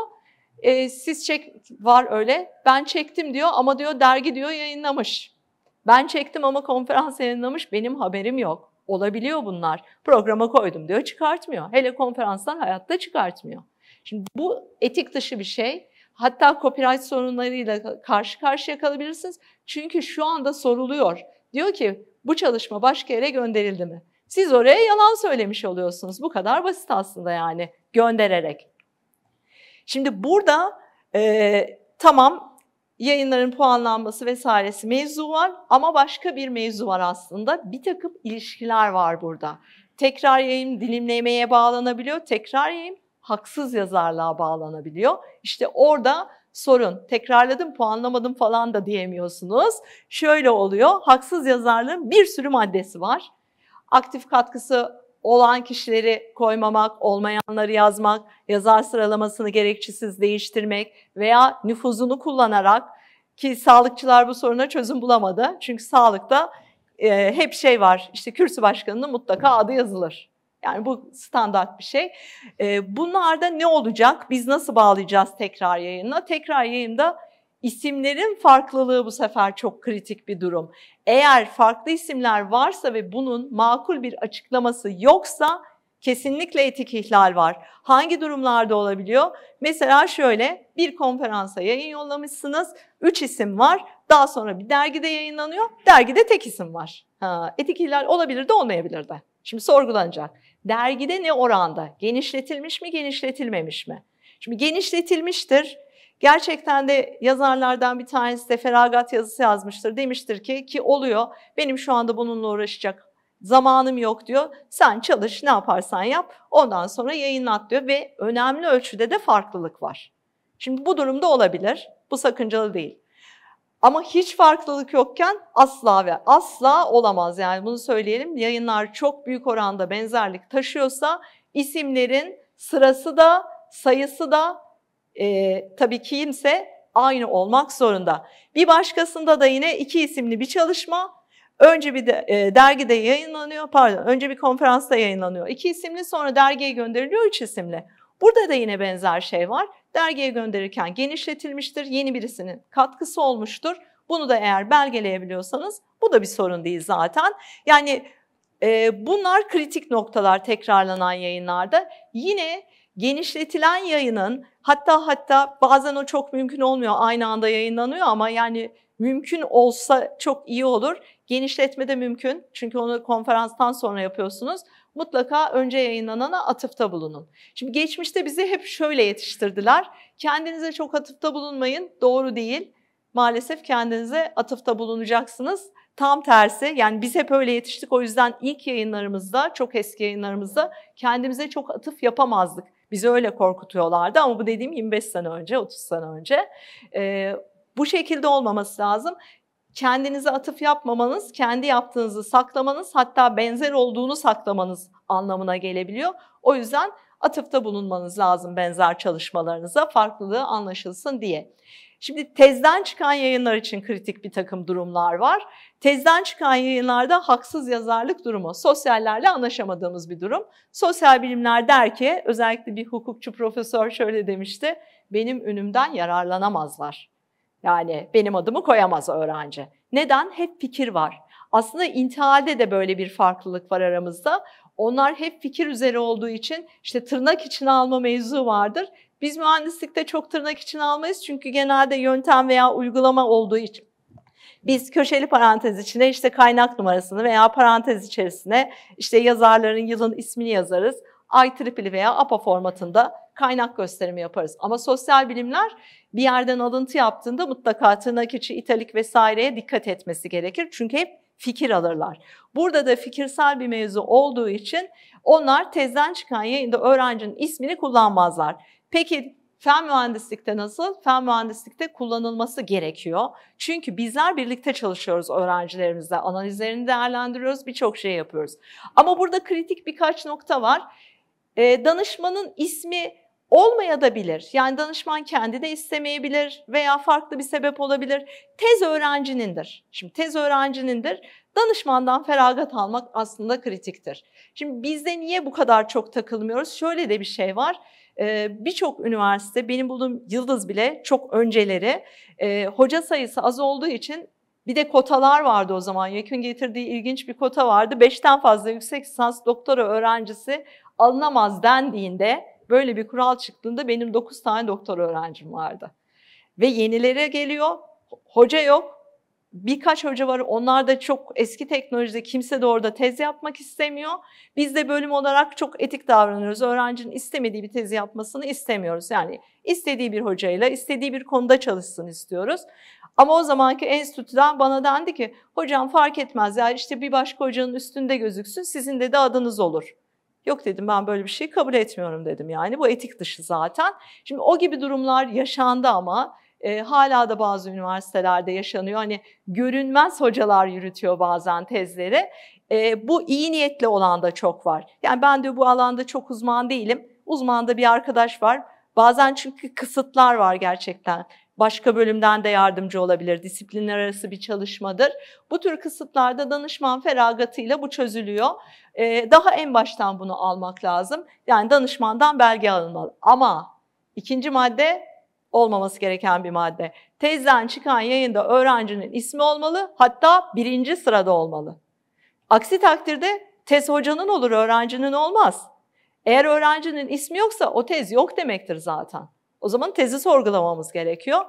e, siz çek var öyle. Ben çektim diyor ama diyor dergi diyor yayınlamış. Ben çektim ama konferans yayınlamış. Benim haberim yok. Olabiliyor bunlar. Programa koydum diyor çıkartmıyor. Hele konferanslar hayatta çıkartmıyor. Şimdi bu etik dışı bir şey. Hatta copyright sorunlarıyla karşı karşıya kalabilirsiniz. Çünkü şu anda soruluyor. Diyor ki bu çalışma başka yere gönderildi mi? Siz oraya yalan söylemiş oluyorsunuz. Bu kadar basit aslında yani göndererek. Şimdi burada e, tamam yayınların puanlanması vesairesi mevzu var ama başka bir mevzu var aslında. Bir takım ilişkiler var burada. Tekrar yayın dilimlemeye bağlanabiliyor. Tekrar yayın haksız yazarlığa bağlanabiliyor. İşte orada sorun. Tekrarladım, puanlamadım falan da diyemiyorsunuz. Şöyle oluyor. Haksız yazarlığın bir sürü maddesi var. Aktif katkısı olan kişileri koymamak, olmayanları yazmak, yazar sıralamasını gerekçesiz değiştirmek veya nüfuzunu kullanarak ki sağlıkçılar bu soruna çözüm bulamadı. Çünkü sağlıkta e, hep şey var işte kürsü başkanının mutlaka adı yazılır. Yani bu standart bir şey. E, bunlarda ne olacak? Biz nasıl bağlayacağız tekrar yayınla? Tekrar yayında İsimlerin farklılığı bu sefer çok kritik bir durum. Eğer farklı isimler varsa ve bunun makul bir açıklaması yoksa kesinlikle etik ihlal var. Hangi durumlarda olabiliyor? Mesela şöyle bir konferansa yayın yollamışsınız. Üç isim var. Daha sonra bir dergide yayınlanıyor. Dergide tek isim var. Ha, etik ihlal olabilir de olmayabilir de. Şimdi sorgulanacak. Dergide ne oranda? Genişletilmiş mi, genişletilmemiş mi? Şimdi genişletilmiştir. Gerçekten de yazarlardan bir tanesi de feragat yazısı yazmıştır. Demiştir ki ki oluyor benim şu anda bununla uğraşacak zamanım yok diyor. Sen çalış ne yaparsan yap ondan sonra yayınlat diyor ve önemli ölçüde de farklılık var. Şimdi bu durumda olabilir. Bu sakıncalı değil. Ama hiç farklılık yokken asla ve asla olamaz. Yani bunu söyleyelim. Yayınlar çok büyük oranda benzerlik taşıyorsa isimlerin sırası da sayısı da e, tabii kimse aynı olmak zorunda. Bir başkasında da yine iki isimli bir çalışma önce bir de, e, dergide yayınlanıyor, pardon önce bir konferansta yayınlanıyor. İki isimli sonra dergiye gönderiliyor üç isimli. Burada da yine benzer şey var. Dergiye gönderirken genişletilmiştir, yeni birisinin katkısı olmuştur. Bunu da eğer belgeleyebiliyorsanız bu da bir sorun değil zaten. Yani e, bunlar kritik noktalar tekrarlanan yayınlarda. Yine genişletilen yayının hatta hatta bazen o çok mümkün olmuyor aynı anda yayınlanıyor ama yani mümkün olsa çok iyi olur. Genişletme de mümkün çünkü onu konferanstan sonra yapıyorsunuz. Mutlaka önce yayınlanana atıfta bulunun. Şimdi geçmişte bizi hep şöyle yetiştirdiler. Kendinize çok atıfta bulunmayın doğru değil. Maalesef kendinize atıfta bulunacaksınız. Tam tersi yani biz hep öyle yetiştik o yüzden ilk yayınlarımızda çok eski yayınlarımızda kendimize çok atıf yapamazdık. Bizi öyle korkutuyorlardı ama bu dediğim 25 sene önce, 30 sene önce. E, bu şekilde olmaması lazım kendinize atıf yapmamanız, kendi yaptığınızı saklamanız, hatta benzer olduğunu saklamanız anlamına gelebiliyor. O yüzden atıfta bulunmanız lazım benzer çalışmalarınıza farklılığı anlaşılsın diye. Şimdi tezden çıkan yayınlar için kritik bir takım durumlar var. Tezden çıkan yayınlarda haksız yazarlık durumu, sosyallerle anlaşamadığımız bir durum. Sosyal bilimler der ki, özellikle bir hukukçu profesör şöyle demişti, benim önümden yararlanamazlar. Yani benim adımı koyamaz öğrenci. Neden? Hep fikir var. Aslında intihalde de böyle bir farklılık var aramızda. Onlar hep fikir üzere olduğu için işte tırnak için alma mevzu vardır. Biz mühendislikte çok tırnak için almayız çünkü genelde yöntem veya uygulama olduğu için biz köşeli parantez içine işte kaynak numarasını veya parantez içerisine işte yazarların yılın ismini yazarız. IEEE e veya APA formatında kaynak gösterimi yaparız. Ama sosyal bilimler bir yerden alıntı yaptığında mutlaka tırnak içi, italik vesaireye dikkat etmesi gerekir. Çünkü hep fikir alırlar. Burada da fikirsel bir mevzu olduğu için onlar tezden çıkan yayında öğrencinin ismini kullanmazlar. Peki fen mühendislikte nasıl? Fen mühendislikte kullanılması gerekiyor. Çünkü bizler birlikte çalışıyoruz öğrencilerimizle. Analizlerini değerlendiriyoruz, birçok şey yapıyoruz. Ama burada kritik birkaç nokta var. E, danışmanın ismi olmaya da bilir. Yani danışman kendi de istemeyebilir veya farklı bir sebep olabilir. Tez öğrencinindir. Şimdi tez öğrencinindir. Danışmandan feragat almak aslında kritiktir. Şimdi bizde niye bu kadar çok takılmıyoruz? Şöyle de bir şey var. Ee, birçok üniversite benim bulduğum Yıldız bile çok önceleri ee, hoca sayısı az olduğu için bir de kotalar vardı o zaman. Yakın getirdiği ilginç bir kota vardı. Beşten fazla yüksek lisans doktora öğrencisi alınamaz dendiğinde böyle bir kural çıktığında benim dokuz tane doktora öğrencim vardı. Ve yenilere geliyor, hoca yok, Birkaç hoca var. Onlar da çok eski teknolojide kimse de orada tez yapmak istemiyor. Biz de bölüm olarak çok etik davranıyoruz. Öğrencinin istemediği bir tezi yapmasını istemiyoruz. Yani istediği bir hocayla, istediği bir konuda çalışsın istiyoruz. Ama o zamanki enstitüden bana dendi ki hocam fark etmez ya işte bir başka hocanın üstünde gözüksün sizin de adınız olur. Yok dedim ben böyle bir şey kabul etmiyorum dedim yani bu etik dışı zaten. Şimdi o gibi durumlar yaşandı ama e, hala da bazı üniversitelerde yaşanıyor. Hani görünmez hocalar yürütüyor bazen tezleri. E, bu iyi niyetli olan da çok var. Yani ben de bu alanda çok uzman değilim. Uzman da bir arkadaş var. Bazen çünkü kısıtlar var gerçekten. Başka bölümden de yardımcı olabilir. Disiplinler arası bir çalışmadır. Bu tür kısıtlarda danışman feragatıyla bu çözülüyor. Ee, daha en baştan bunu almak lazım. Yani danışmandan belge alınmalı. Ama ikinci madde olmaması gereken bir madde. Tezden çıkan yayında öğrencinin ismi olmalı, hatta birinci sırada olmalı. Aksi takdirde tez hocanın olur, öğrencinin olmaz. Eğer öğrencinin ismi yoksa o tez yok demektir zaten. O zaman tezi sorgulamamız gerekiyor.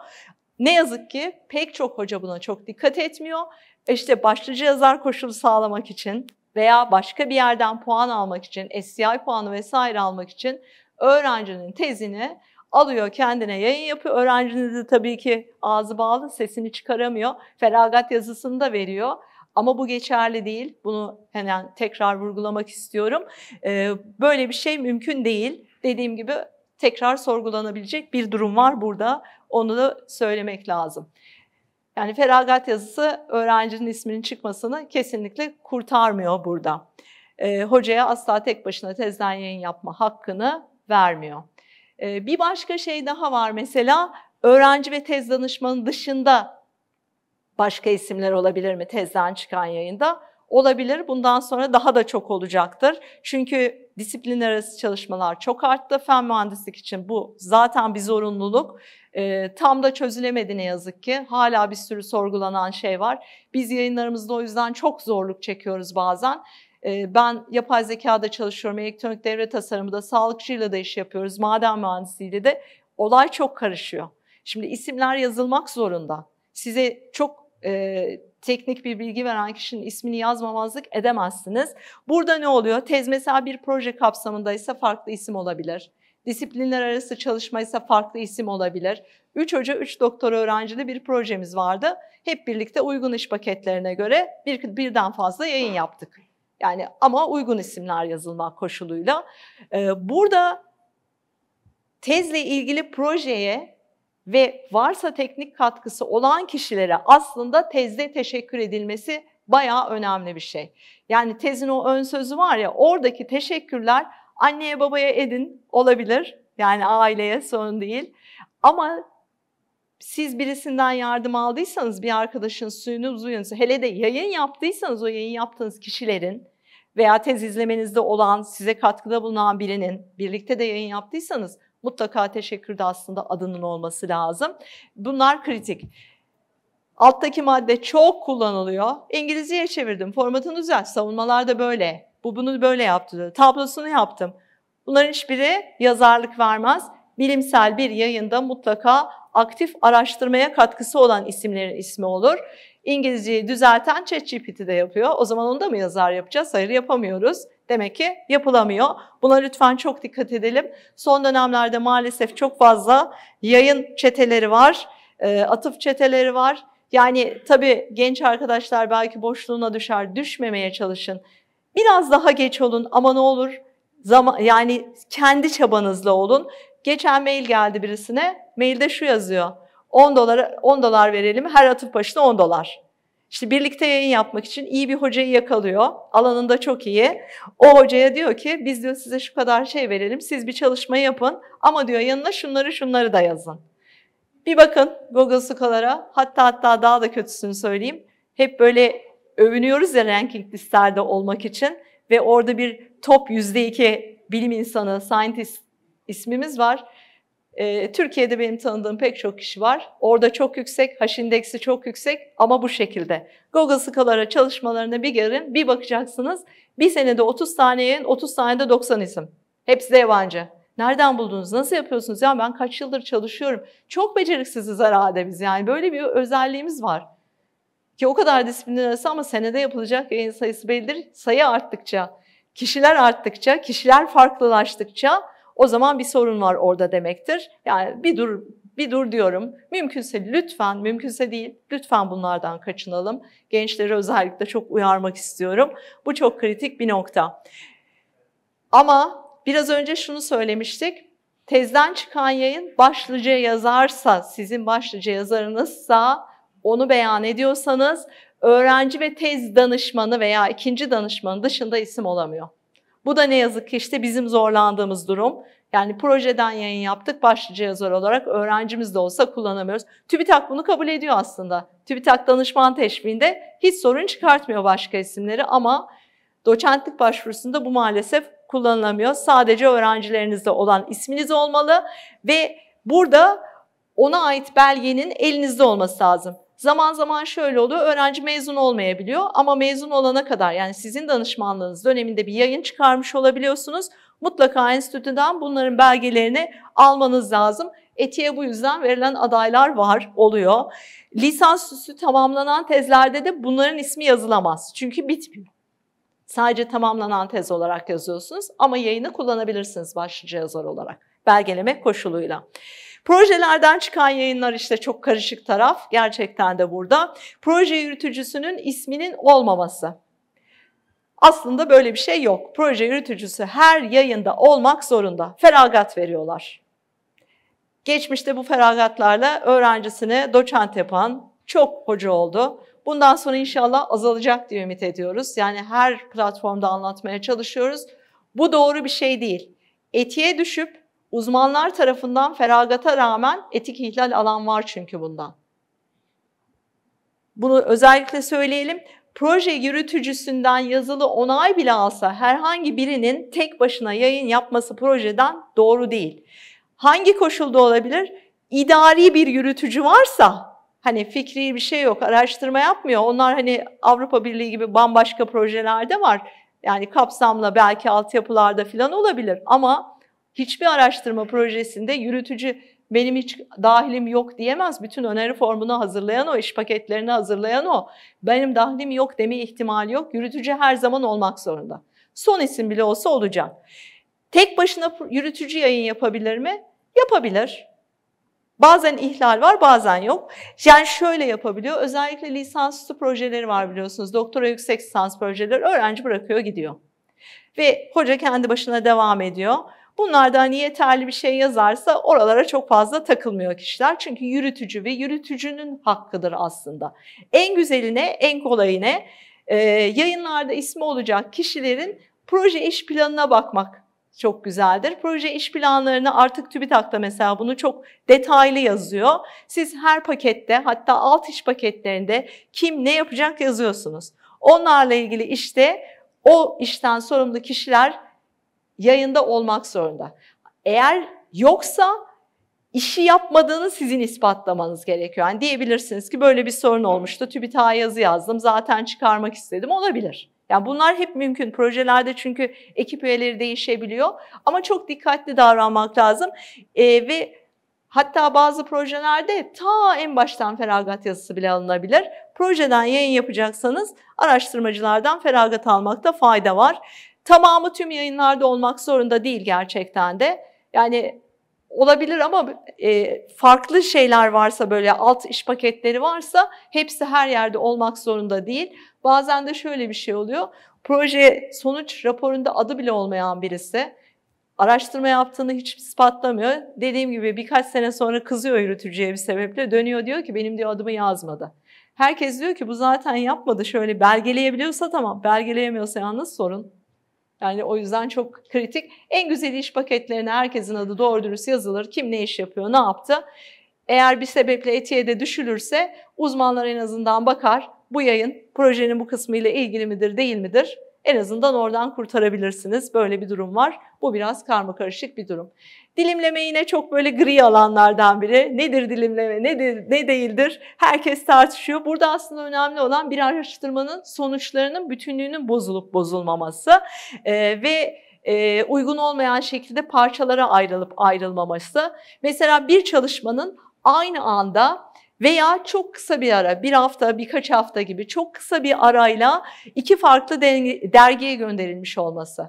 Ne yazık ki pek çok hoca buna çok dikkat etmiyor. E işte başlıca yazar koşulu sağlamak için veya başka bir yerden puan almak için, SCI puanı vesaire almak için öğrencinin tezini alıyor kendine yayın yapıyor. Öğrencinizi tabii ki ağzı bağlı sesini çıkaramıyor. Feragat yazısını da veriyor. Ama bu geçerli değil. Bunu hemen tekrar vurgulamak istiyorum. Ee, böyle bir şey mümkün değil. Dediğim gibi tekrar sorgulanabilecek bir durum var burada. Onu da söylemek lazım. Yani feragat yazısı öğrencinin isminin çıkmasını kesinlikle kurtarmıyor burada. Ee, hocaya asla tek başına tezden yayın yapma hakkını vermiyor. Ee, bir başka şey daha var mesela öğrenci ve tez danışmanın dışında başka isimler olabilir mi tezden çıkan yayında? Olabilir. Bundan sonra daha da çok olacaktır. Çünkü disiplin arası çalışmalar çok arttı. Fen mühendislik için bu zaten bir zorunluluk. E, tam da çözülemedi ne yazık ki. Hala bir sürü sorgulanan şey var. Biz yayınlarımızda o yüzden çok zorluk çekiyoruz bazen. Ee, ben yapay zekada çalışıyorum, elektronik devre tasarımı da, sağlıkçıyla da iş yapıyoruz, maden mühendisiyle de olay çok karışıyor. Şimdi isimler yazılmak zorunda. Size çok e, teknik bir bilgi veren kişinin ismini yazmamazlık edemezsiniz. Burada ne oluyor? Tez mesela bir proje kapsamındaysa farklı isim olabilir. Disiplinler arası çalışmaysa farklı isim olabilir. 3 hoca 3 doktor öğrencili bir projemiz vardı. Hep birlikte uygun iş paketlerine göre bir, birden fazla yayın yaptık. Yani ama uygun isimler yazılmak koşuluyla. Ee, burada tezle ilgili projeye ve varsa teknik katkısı olan kişilere aslında tezde teşekkür edilmesi bayağı önemli bir şey. Yani tezin o ön sözü var ya oradaki teşekkürler anneye babaya edin olabilir. Yani aileye sorun değil. Ama siz birisinden yardım aldıysanız bir arkadaşın suyunu duyunuzu hele de yayın yaptıysanız o yayın yaptığınız kişilerin veya tez izlemenizde olan size katkıda bulunan birinin birlikte de yayın yaptıysanız mutlaka teşekkürde aslında adının olması lazım. Bunlar kritik. Alttaki madde çok kullanılıyor. İngilizceye çevirdim. Formatını düzelt. Savunmalar da böyle. Bu bunu böyle yaptı. Tablosunu yaptım. Bunların hiçbiri yazarlık vermez bilimsel bir yayında mutlaka aktif araştırmaya katkısı olan isimlerin ismi olur. İngilizceyi düzelten ChatGPT de yapıyor. O zaman onu da mı yazar yapacağız? Hayır yapamıyoruz. Demek ki yapılamıyor. Buna lütfen çok dikkat edelim. Son dönemlerde maalesef çok fazla yayın çeteleri var, e, atıf çeteleri var. Yani tabii genç arkadaşlar belki boşluğuna düşer, düşmemeye çalışın. Biraz daha geç olun ama ne olur zaman yani kendi çabanızla olun Geçen mail geldi birisine. Mailde şu yazıyor. 10 dolar 10 dolar verelim. Her atıf başına 10 dolar. İşte birlikte yayın yapmak için iyi bir hocayı yakalıyor. Alanında çok iyi. O hocaya diyor ki biz diyor size şu kadar şey verelim. Siz bir çalışma yapın ama diyor yanına şunları şunları da yazın. Bir bakın Google Scholar'a hatta hatta daha da kötüsünü söyleyeyim. Hep böyle övünüyoruz ya ranking listelerde olmak için ve orada bir top %2 bilim insanı, scientist ismimiz var. E, Türkiye'de benim tanıdığım pek çok kişi var. Orada çok yüksek, haş indeksi çok yüksek ama bu şekilde. Google Scholar'a çalışmalarına bir gelin, bir bakacaksınız. Bir senede 30 tane yayın, 30 tane de 90 isim. Hepsi de yabancı. Nereden buldunuz? Nasıl yapıyorsunuz? Ya ben kaç yıldır çalışıyorum. Çok beceriksiziz herhalde biz yani. Böyle bir özelliğimiz var. Ki o kadar disiplin arası ama senede yapılacak yayın sayısı bellidir. Sayı arttıkça, kişiler arttıkça, kişiler farklılaştıkça o zaman bir sorun var orada demektir. Yani bir dur bir dur diyorum. Mümkünse lütfen, mümkünse değil, lütfen bunlardan kaçınalım. Gençlere özellikle çok uyarmak istiyorum. Bu çok kritik bir nokta. Ama biraz önce şunu söylemiştik. Tezden çıkan yayın başlıca yazarsa, sizin başlıca yazarınızsa onu beyan ediyorsanız öğrenci ve tez danışmanı veya ikinci danışmanı dışında isim olamıyor. Bu da ne yazık ki işte bizim zorlandığımız durum. Yani projeden yayın yaptık başlıca yazar olarak öğrencimiz de olsa kullanamıyoruz. TÜBİTAK bunu kabul ediyor aslında. TÜBİTAK danışman teşviğinde hiç sorun çıkartmıyor başka isimleri ama doçentlik başvurusunda bu maalesef kullanılamıyor. Sadece öğrencilerinizde olan isminiz olmalı ve burada ona ait belgenin elinizde olması lazım. Zaman zaman şöyle oluyor. Öğrenci mezun olmayabiliyor ama mezun olana kadar yani sizin danışmanlığınız döneminde bir yayın çıkarmış olabiliyorsunuz. Mutlaka enstitüden bunların belgelerini almanız lazım. Eti'ye bu yüzden verilen adaylar var, oluyor. Lisans üstü tamamlanan tezlerde de bunların ismi yazılamaz. Çünkü bitmiyor. Sadece tamamlanan tez olarak yazıyorsunuz ama yayını kullanabilirsiniz başlıca yazar olarak belgeleme koşuluyla. Projelerden çıkan yayınlar işte çok karışık taraf gerçekten de burada. Proje yürütücüsünün isminin olmaması. Aslında böyle bir şey yok. Proje yürütücüsü her yayında olmak zorunda. Feragat veriyorlar. Geçmişte bu feragatlarla öğrencisini doçent yapan çok hoca oldu. Bundan sonra inşallah azalacak diye ümit ediyoruz. Yani her platformda anlatmaya çalışıyoruz. Bu doğru bir şey değil. Etiye düşüp Uzmanlar tarafından feragata rağmen etik ihlal alan var çünkü bundan. Bunu özellikle söyleyelim. Proje yürütücüsünden yazılı onay bile alsa herhangi birinin tek başına yayın yapması projeden doğru değil. Hangi koşulda olabilir? İdari bir yürütücü varsa hani fikri bir şey yok, araştırma yapmıyor. Onlar hani Avrupa Birliği gibi bambaşka projelerde var. Yani kapsamla belki altyapılarda falan olabilir ama hiçbir araştırma projesinde yürütücü benim hiç dahilim yok diyemez. Bütün öneri formunu hazırlayan o, iş paketlerini hazırlayan o. Benim dahilim yok deme ihtimali yok. Yürütücü her zaman olmak zorunda. Son isim bile olsa olacağım. Tek başına yürütücü yayın yapabilir mi? Yapabilir. Bazen ihlal var, bazen yok. Yani şöyle yapabiliyor. Özellikle lisansüstü projeleri var biliyorsunuz. Doktora yüksek lisans projeleri öğrenci bırakıyor gidiyor. Ve hoca kendi başına devam ediyor. Bunlardan hani yeterli bir şey yazarsa oralara çok fazla takılmıyor kişiler. Çünkü yürütücü ve yürütücünün hakkıdır aslında. En güzeline, en kolayına e, yayınlarda ismi olacak kişilerin proje iş planına bakmak çok güzeldir. Proje iş planlarını artık TÜBİTAK'ta mesela bunu çok detaylı yazıyor. Siz her pakette hatta alt iş paketlerinde kim ne yapacak yazıyorsunuz. Onlarla ilgili işte o işten sorumlu kişiler yayında olmak zorunda. Eğer yoksa işi yapmadığını sizin ispatlamanız gerekiyor. Yani diyebilirsiniz ki böyle bir sorun olmuştu. TÜBİTAK'a yazı yazdım. Zaten çıkarmak istedim. Olabilir. Yani bunlar hep mümkün. Projelerde çünkü ekip üyeleri değişebiliyor. Ama çok dikkatli davranmak lazım. Ee, ve hatta bazı projelerde ta en baştan feragat yazısı bile alınabilir. Projeden yayın yapacaksanız araştırmacılardan feragat almakta fayda var. Tamamı tüm yayınlarda olmak zorunda değil gerçekten de. Yani olabilir ama e, farklı şeyler varsa böyle alt iş paketleri varsa hepsi her yerde olmak zorunda değil. Bazen de şöyle bir şey oluyor. Proje sonuç raporunda adı bile olmayan birisi araştırma yaptığını hiç ispatlamıyor. Dediğim gibi birkaç sene sonra kızıyor yürütücüye bir sebeple. Dönüyor diyor ki benim diyor adımı yazmadı. Herkes diyor ki bu zaten yapmadı şöyle belgeleyebiliyorsa tamam belgeleyemiyorsa yalnız sorun. Yani o yüzden çok kritik. En güzel iş paketlerine herkesin adı doğru dürüst yazılır. Kim ne iş yapıyor, ne yaptı? Eğer bir sebeple etiye de düşülürse uzmanlar en azından bakar. Bu yayın projenin bu kısmıyla ilgili midir, değil midir? En azından oradan kurtarabilirsiniz. Böyle bir durum var. Bu biraz karma karışık bir durum. Dilimleme yine çok böyle gri alanlardan biri. Nedir dilimleme, nedir, ne değildir? Herkes tartışıyor. Burada aslında önemli olan bir araştırmanın sonuçlarının bütünlüğünün bozulup bozulmaması ee, ve e, uygun olmayan şekilde parçalara ayrılıp ayrılmaması. Mesela bir çalışmanın aynı anda veya çok kısa bir ara, bir hafta, birkaç hafta gibi çok kısa bir arayla iki farklı dergiye gönderilmiş olması.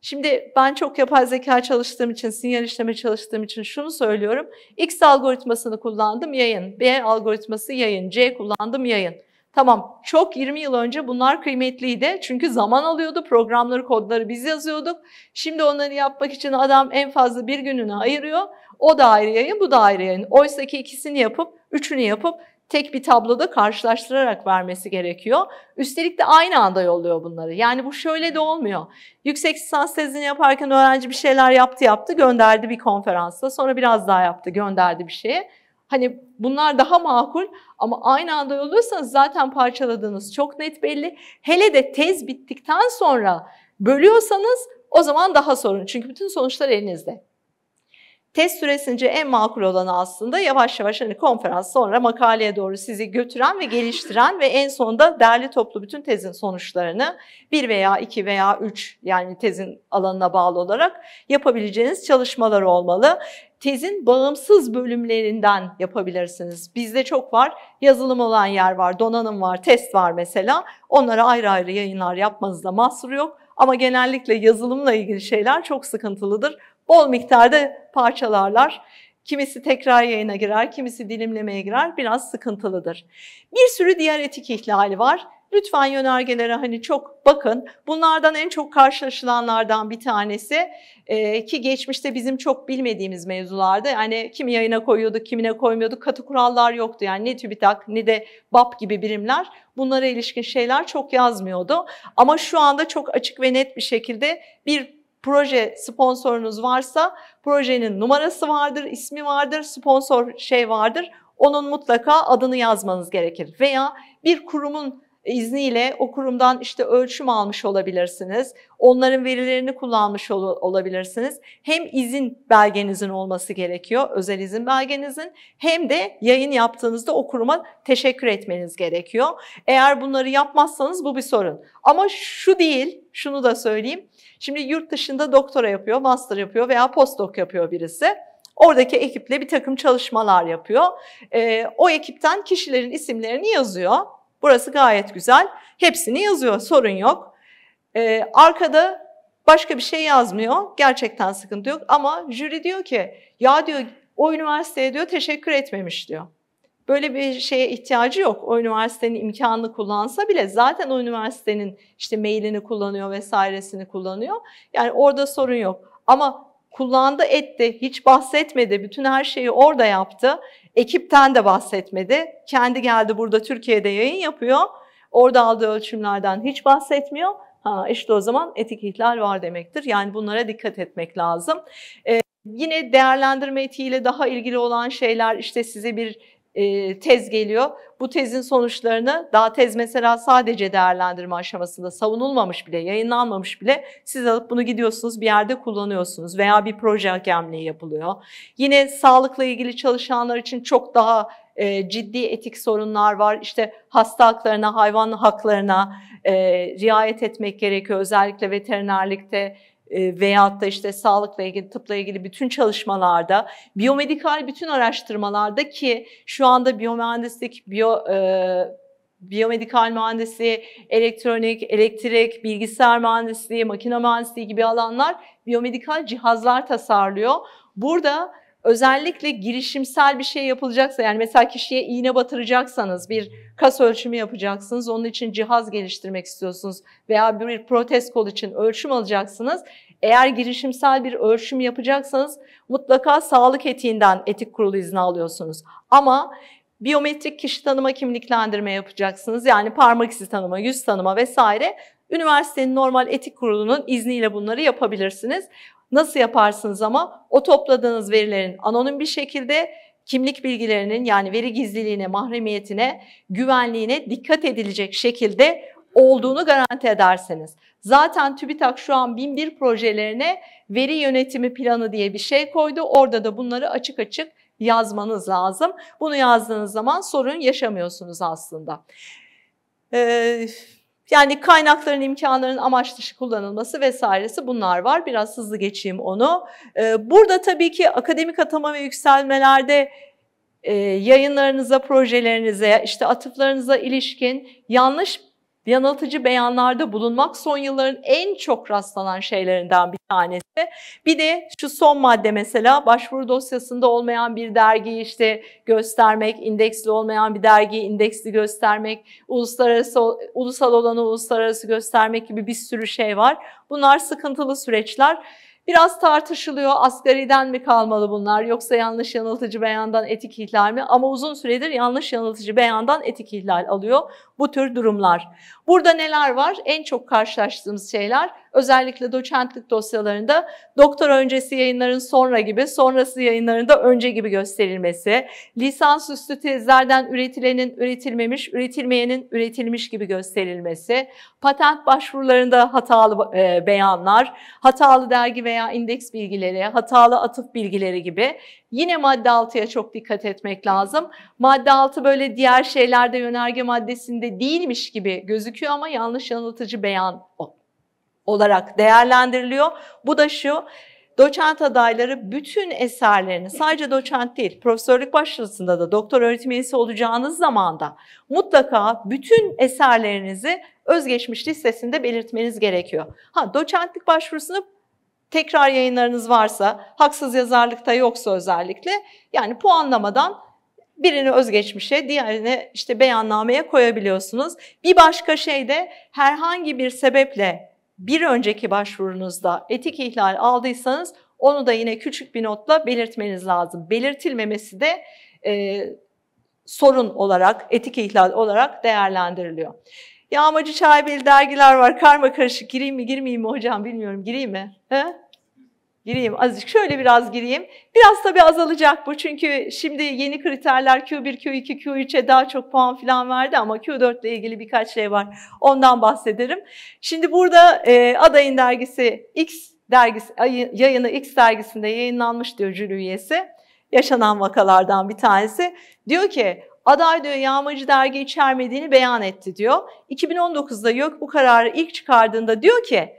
Şimdi ben çok yapay zeka çalıştığım için, sinyal işleme çalıştığım için şunu söylüyorum. X algoritmasını kullandım yayın, B algoritması yayın, C kullandım yayın. Tamam çok 20 yıl önce bunlar kıymetliydi. Çünkü zaman alıyordu. Programları, kodları biz yazıyorduk. Şimdi onları yapmak için adam en fazla bir gününü ayırıyor. O daire yayın, bu daire yayın. Oysa ki ikisini yapıp, üçünü yapıp tek bir tabloda karşılaştırarak vermesi gerekiyor. Üstelik de aynı anda yolluyor bunları. Yani bu şöyle de olmuyor. Yüksek lisans tezini yaparken öğrenci bir şeyler yaptı yaptı gönderdi bir konferansta. Sonra biraz daha yaptı gönderdi bir şeye. Hani bunlar daha makul ama aynı anda yolluyorsanız zaten parçaladığınız çok net belli. Hele de tez bittikten sonra bölüyorsanız o zaman daha sorun. Çünkü bütün sonuçlar elinizde. Test süresince en makul olanı aslında yavaş yavaş hani konferans sonra makaleye doğru sizi götüren ve geliştiren ve en sonunda derli toplu bütün tezin sonuçlarını bir veya iki veya üç yani tezin alanına bağlı olarak yapabileceğiniz çalışmalar olmalı tezin bağımsız bölümlerinden yapabilirsiniz. Bizde çok var. Yazılım olan yer var, donanım var, test var mesela. Onlara ayrı ayrı yayınlar yapmanızda mahsur yok. Ama genellikle yazılımla ilgili şeyler çok sıkıntılıdır bol miktarda parçalarlar. Kimisi tekrar yayına girer, kimisi dilimlemeye girer. Biraz sıkıntılıdır. Bir sürü diğer etik ihlali var. Lütfen yönergelere hani çok bakın. Bunlardan en çok karşılaşılanlardan bir tanesi e, ki geçmişte bizim çok bilmediğimiz mevzularda yani kimi yayına koyuyorduk, kimine koymuyorduk. Katı kurallar yoktu. Yani ne TÜBİTAK ne de BAP gibi birimler bunlara ilişkin şeyler çok yazmıyordu. Ama şu anda çok açık ve net bir şekilde bir proje sponsorunuz varsa projenin numarası vardır, ismi vardır, sponsor şey vardır. Onun mutlaka adını yazmanız gerekir veya bir kurumun izniyle o kurumdan işte ölçüm almış olabilirsiniz. Onların verilerini kullanmış ol olabilirsiniz. Hem izin belgenizin olması gerekiyor, özel izin belgenizin hem de yayın yaptığınızda o kuruma teşekkür etmeniz gerekiyor. Eğer bunları yapmazsanız bu bir sorun. Ama şu değil, şunu da söyleyeyim. Şimdi yurt dışında doktora yapıyor, master yapıyor veya postdoc yapıyor birisi. Oradaki ekiple bir takım çalışmalar yapıyor. E, o ekipten kişilerin isimlerini yazıyor Burası gayet güzel. Hepsini yazıyor, sorun yok. Ee, arkada başka bir şey yazmıyor. Gerçekten sıkıntı yok. Ama jüri diyor ki, ya diyor o üniversiteye diyor teşekkür etmemiş diyor. Böyle bir şeye ihtiyacı yok. O üniversitenin imkanını kullansa bile zaten o üniversitenin işte mailini kullanıyor vesairesini kullanıyor. Yani orada sorun yok. Ama kullandı etti, hiç bahsetmedi, bütün her şeyi orada yaptı. Ekipten de bahsetmedi. Kendi geldi burada Türkiye'de yayın yapıyor. Orada aldığı ölçümlerden hiç bahsetmiyor. Ha, işte o zaman etik ihlal var demektir. Yani bunlara dikkat etmek lazım. Ee, yine değerlendirme etiğiyle daha ilgili olan şeyler işte size bir e, tez geliyor. Bu tezin sonuçlarını daha tez mesela sadece değerlendirme aşamasında savunulmamış bile, yayınlanmamış bile siz alıp bunu gidiyorsunuz bir yerde kullanıyorsunuz veya bir proje hakemliği yapılıyor. Yine sağlıkla ilgili çalışanlar için çok daha e, ciddi etik sorunlar var. İşte hasta haklarına, hayvan haklarına e, riayet etmek gerekiyor. Özellikle veterinerlikte e, veyahut da işte sağlıkla ilgili, tıpla ilgili bütün çalışmalarda, biyomedikal bütün araştırmalarda ki şu anda biyomühendislik, biyo, e, biyomedikal mühendisi, elektronik, elektrik, bilgisayar mühendisliği, makine mühendisliği gibi alanlar biyomedikal cihazlar tasarlıyor. Burada özellikle girişimsel bir şey yapılacaksa yani mesela kişiye iğne batıracaksanız bir kas ölçümü yapacaksınız. Onun için cihaz geliştirmek istiyorsunuz veya bir protez kol için ölçüm alacaksınız. Eğer girişimsel bir ölçüm yapacaksanız mutlaka sağlık etiğinden etik kurulu izni alıyorsunuz. Ama biyometrik kişi tanıma kimliklendirme yapacaksınız. Yani parmak izi tanıma, yüz tanıma vesaire. Üniversitenin normal etik kurulunun izniyle bunları yapabilirsiniz. Nasıl yaparsınız ama o topladığınız verilerin anonim bir şekilde kimlik bilgilerinin yani veri gizliliğine, mahremiyetine, güvenliğine dikkat edilecek şekilde olduğunu garanti ederseniz. Zaten TÜBİTAK şu an 1001 projelerine veri yönetimi planı diye bir şey koydu. Orada da bunları açık açık yazmanız lazım. Bunu yazdığınız zaman sorun yaşamıyorsunuz aslında. Ee, yani kaynakların, imkanların amaç dışı kullanılması vesairesi bunlar var. Biraz hızlı geçeyim onu. Ee, burada tabii ki akademik atama ve yükselmelerde e, yayınlarınıza, projelerinize, işte atıflarınıza ilişkin yanlış yanıltıcı beyanlarda bulunmak son yılların en çok rastlanan şeylerinden bir tanesi. Bir de şu son madde mesela başvuru dosyasında olmayan bir dergiyi işte göstermek, indeksli olmayan bir dergiyi indeksli göstermek, uluslararası ulusal olanı uluslararası göstermek gibi bir sürü şey var. Bunlar sıkıntılı süreçler. Biraz tartışılıyor asgariden mi kalmalı bunlar yoksa yanlış yanıltıcı beyandan etik ihlal mi? Ama uzun süredir yanlış yanıltıcı beyandan etik ihlal alıyor bu tür durumlar. Burada neler var? En çok karşılaştığımız şeyler özellikle doçentlik dosyalarında doktor öncesi yayınların sonra gibi, sonrası yayınlarında önce gibi gösterilmesi, lisans üstü tezlerden üretilenin üretilmemiş, üretilmeyenin üretilmiş gibi gösterilmesi, patent başvurularında hatalı e, beyanlar, hatalı dergi veya indeks bilgileri, hatalı atıf bilgileri gibi Yine madde 6'ya çok dikkat etmek lazım. Madde 6 böyle diğer şeylerde yönerge maddesinde değilmiş gibi gözüküyor ama yanlış yanıltıcı beyan olarak değerlendiriliyor. Bu da şu, doçent adayları bütün eserlerini sadece doçent değil, profesörlük başvurusunda da doktor öğretim üyesi olacağınız zaman da mutlaka bütün eserlerinizi özgeçmiş listesinde belirtmeniz gerekiyor. Ha doçentlik başvurusunu tekrar yayınlarınız varsa, haksız yazarlıkta yoksa özellikle yani puanlamadan birini özgeçmişe, diğerini işte beyannameye koyabiliyorsunuz. Bir başka şey de herhangi bir sebeple bir önceki başvurunuzda etik ihlal aldıysanız onu da yine küçük bir notla belirtmeniz lazım. Belirtilmemesi de e, sorun olarak, etik ihlal olarak değerlendiriliyor. Yağmacı Şaibeli dergiler var. Karma karışık. Gireyim mi girmeyeyim mi hocam bilmiyorum. Gireyim mi? He? Gireyim azıcık. Şöyle biraz gireyim. Biraz tabii azalacak bu. Çünkü şimdi yeni kriterler Q1, Q2, Q3'e daha çok puan falan verdi ama Q4 ile ilgili birkaç şey var. Ondan bahsederim. Şimdi burada e, adayın dergisi X dergisi, yayını X dergisinde yayınlanmış diyor jüri üyesi yaşanan vakalardan bir tanesi. Diyor ki Aday diyor yağmacı dergi içermediğini beyan etti diyor. 2019'da yok bu kararı ilk çıkardığında diyor ki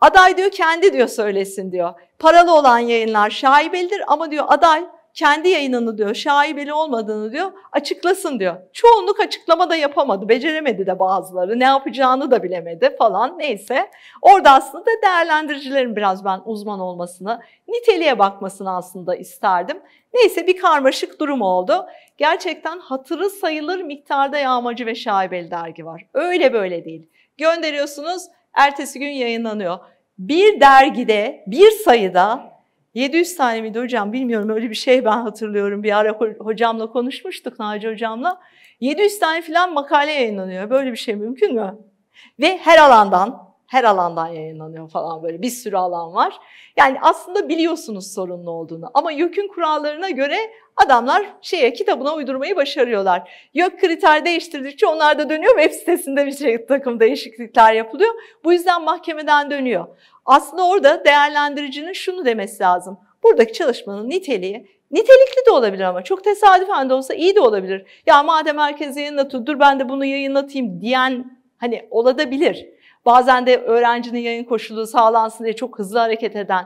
aday diyor kendi diyor söylesin diyor. Paralı olan yayınlar şaibelidir ama diyor aday kendi yayınını diyor, şaibeli olmadığını diyor, açıklasın diyor. Çoğunluk açıklama da yapamadı, beceremedi de bazıları, ne yapacağını da bilemedi falan neyse. Orada aslında değerlendiricilerin biraz ben uzman olmasını, niteliğe bakmasını aslında isterdim. Neyse bir karmaşık durum oldu. Gerçekten hatırı sayılır miktarda yağmacı ve şaibeli dergi var. Öyle böyle değil. Gönderiyorsunuz, ertesi gün yayınlanıyor. Bir dergide, bir sayıda 700 tane miydi hocam bilmiyorum öyle bir şey ben hatırlıyorum. Bir ara hocamla konuşmuştuk Naci hocamla. 700 tane falan makale yayınlanıyor. Böyle bir şey mümkün mü? Ve her alandan, her alandan yayınlanıyor falan böyle bir sürü alan var. Yani aslında biliyorsunuz sorunlu olduğunu ama YÖK'ün kurallarına göre adamlar şeye kitabına uydurmayı başarıyorlar. YÖK kriter değiştirdikçe onlar da dönüyor web sitesinde bir şey, takım değişiklikler yapılıyor. Bu yüzden mahkemeden dönüyor. Aslında orada değerlendiricinin şunu demesi lazım. Buradaki çalışmanın niteliği Nitelikli de olabilir ama çok tesadüfen de olsa iyi de olabilir. Ya madem herkes yayınlatıyor dur ben de bunu yayınlatayım diyen hani olabilir. Bazen de öğrencinin yayın koşulu sağlansın diye çok hızlı hareket eden.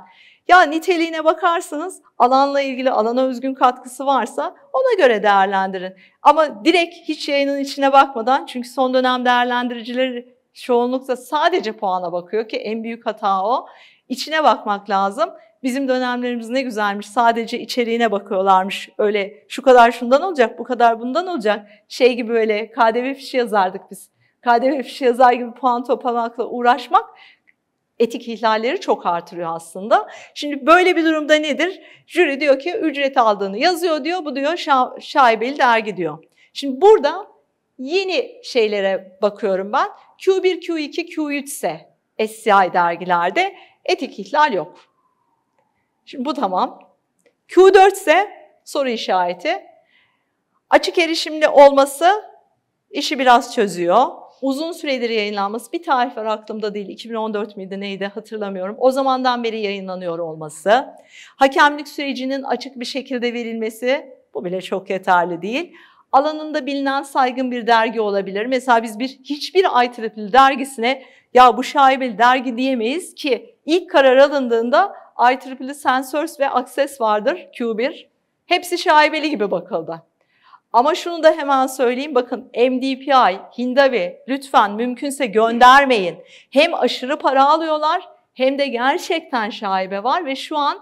Ya niteliğine bakarsınız alanla ilgili alana özgün katkısı varsa ona göre değerlendirin. Ama direkt hiç yayının içine bakmadan çünkü son dönem değerlendiricileri çoğunlukla sadece puana bakıyor ki en büyük hata o. İçine bakmak lazım. Bizim dönemlerimiz ne güzelmiş. Sadece içeriğine bakıyorlarmış. Öyle şu kadar şundan olacak, bu kadar bundan olacak. Şey gibi böyle KDV fişi yazardık biz. KDV fişi yazar gibi puan toplamakla uğraşmak etik ihlalleri çok artırıyor aslında. Şimdi böyle bir durumda nedir? Jüri diyor ki ücret aldığını yazıyor diyor. Bu diyor şa şaibeli dergi diyor. Şimdi burada yeni şeylere bakıyorum ben. Q1, Q2, Q3 ise SCI dergilerde etik ihlal yok. Şimdi bu tamam. Q4 ise soru işareti. Açık erişimli olması işi biraz çözüyor. Uzun süredir yayınlanması, bir tarih var aklımda değil, 2014 miydi neydi hatırlamıyorum. O zamandan beri yayınlanıyor olması. Hakemlik sürecinin açık bir şekilde verilmesi, bu bile çok yeterli değil alanında bilinen saygın bir dergi olabilir. Mesela biz bir hiçbir IEEE dergisine ya bu şaibeli dergi diyemeyiz ki ilk karar alındığında IEEE Sensors ve Access vardır Q1. Hepsi şaibeli gibi bakıldı. Ama şunu da hemen söyleyeyim bakın MDPI, Hindavi lütfen mümkünse göndermeyin. Hem aşırı para alıyorlar hem de gerçekten şaibe var ve şu an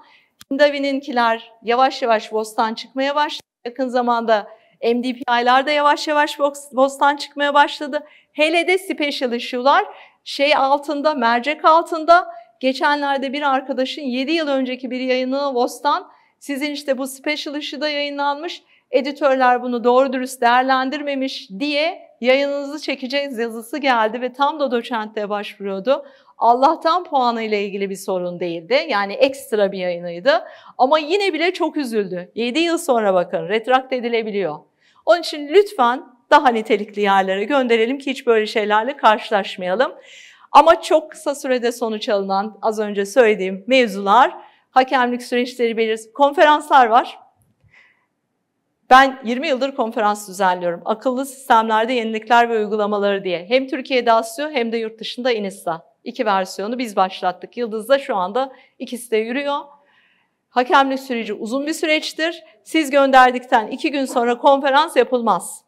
Hindavi'ninkiler yavaş yavaş Vos'tan çıkmaya başladı. Yakın zamanda MDPI'lar da yavaş yavaş bostan çıkmaya başladı. Hele de special issue'lar şey altında, mercek altında. Geçenlerde bir arkadaşın 7 yıl önceki bir yayınını Vostan sizin işte bu special issue'da yayınlanmış editörler bunu doğru dürüst değerlendirmemiş diye yayınınızı çekeceğiz yazısı geldi ve tam da doçentliğe başvuruyordu. Allah'tan puanı ile ilgili bir sorun değildi. Yani ekstra bir yayınıydı. Ama yine bile çok üzüldü. 7 yıl sonra bakın retrakt edilebiliyor. Onun için lütfen daha nitelikli yerlere gönderelim ki hiç böyle şeylerle karşılaşmayalım. Ama çok kısa sürede sonuç alınan az önce söylediğim mevzular, hakemlik süreçleri belir, konferanslar var. Ben 20 yıldır konferans düzenliyorum. Akıllı sistemlerde yenilikler ve uygulamaları diye. Hem Türkiye'de ASYO hem de yurt dışında İNİSTA. İki versiyonu biz başlattık. Yıldız'da şu anda ikisi de yürüyor. Hakemlik süreci uzun bir süreçtir. Siz gönderdikten iki gün sonra konferans yapılmaz.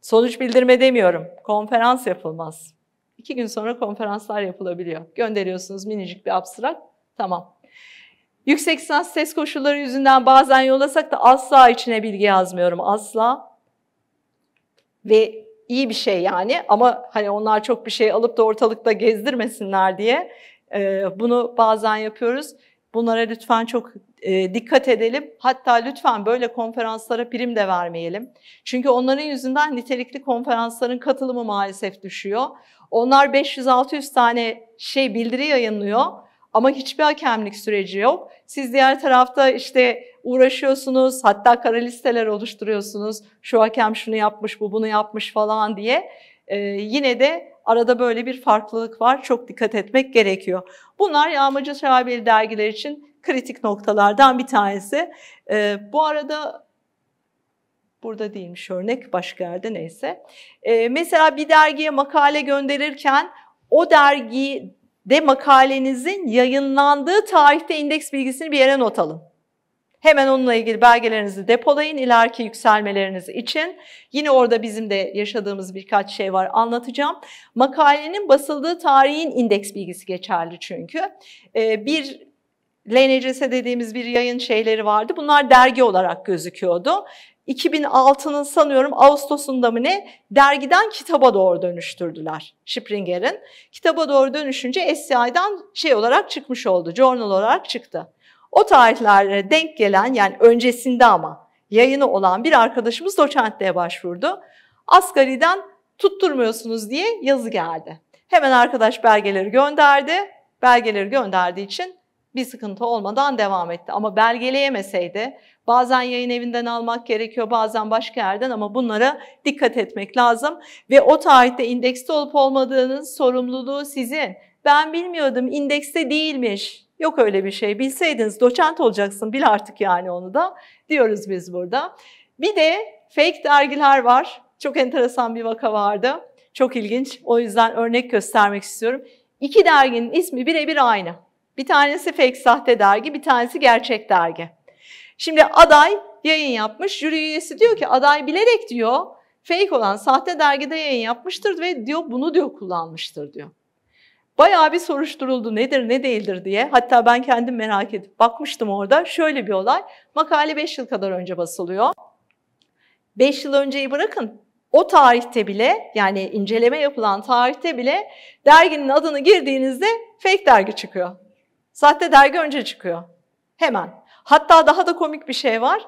Sonuç bildirme demiyorum. Konferans yapılmaz. İki gün sonra konferanslar yapılabiliyor. Gönderiyorsunuz minicik bir abstrakt. Tamam. Yüksek lisans test koşulları yüzünden bazen yollasak da asla içine bilgi yazmıyorum. Asla. Ve iyi bir şey yani ama hani onlar çok bir şey alıp da ortalıkta gezdirmesinler diye e, bunu bazen yapıyoruz. Bunlara lütfen çok e, dikkat edelim. Hatta lütfen böyle konferanslara prim de vermeyelim. Çünkü onların yüzünden nitelikli konferansların katılımı maalesef düşüyor. Onlar 500-600 tane şey bildiri yayınlıyor ama hiçbir hakemlik süreci yok. Siz diğer tarafta işte uğraşıyorsunuz. Hatta kara listeler oluşturuyorsunuz. Şu hakem şunu yapmış, bu bunu yapmış falan diye. Ee, yine de arada böyle bir farklılık var. Çok dikkat etmek gerekiyor. Bunlar Yağmacı Şabeli dergiler için kritik noktalardan bir tanesi. Ee, bu arada burada değilmiş örnek başka yerde neyse. Ee, mesela bir dergiye makale gönderirken o dergi de makalenizin yayınlandığı tarihte indeks bilgisini bir yere not alın. Hemen onunla ilgili belgelerinizi depolayın ileriki yükselmeleriniz için. Yine orada bizim de yaşadığımız birkaç şey var anlatacağım. Makalenin basıldığı tarihin indeks bilgisi geçerli çünkü. Ee, bir LNCS dediğimiz bir yayın şeyleri vardı. Bunlar dergi olarak gözüküyordu. 2006'nın sanıyorum Ağustos'unda mı ne dergiden kitaba doğru dönüştürdüler Springer'in. Kitaba doğru dönüşünce SCI'den şey olarak çıkmış oldu, journal olarak çıktı. O tarihlere denk gelen yani öncesinde ama yayını olan bir arkadaşımız doçentliğe başvurdu. Asgari'den tutturmuyorsunuz diye yazı geldi. Hemen arkadaş belgeleri gönderdi. Belgeleri gönderdiği için bir sıkıntı olmadan devam etti. Ama belgeleyemeseydi bazen yayın evinden almak gerekiyor bazen başka yerden ama bunlara dikkat etmek lazım. Ve o tarihte indekste olup olmadığınız sorumluluğu sizin. Ben bilmiyordum indekste değilmiş Yok öyle bir şey. Bilseydiniz doçent olacaksın bil artık yani onu da diyoruz biz burada. Bir de fake dergiler var. Çok enteresan bir vaka vardı. Çok ilginç. O yüzden örnek göstermek istiyorum. İki derginin ismi birebir aynı. Bir tanesi fake sahte dergi, bir tanesi gerçek dergi. Şimdi aday yayın yapmış. Jüri üyesi diyor ki aday bilerek diyor fake olan sahte dergide yayın yapmıştır ve diyor bunu diyor kullanmıştır diyor. Bayağı bir soruşturuldu nedir ne değildir diye. Hatta ben kendim merak edip bakmıştım orada. Şöyle bir olay. Makale 5 yıl kadar önce basılıyor. 5 yıl önceyi bırakın o tarihte bile yani inceleme yapılan tarihte bile derginin adını girdiğinizde fake dergi çıkıyor. Sahte dergi önce çıkıyor. Hemen. Hatta daha da komik bir şey var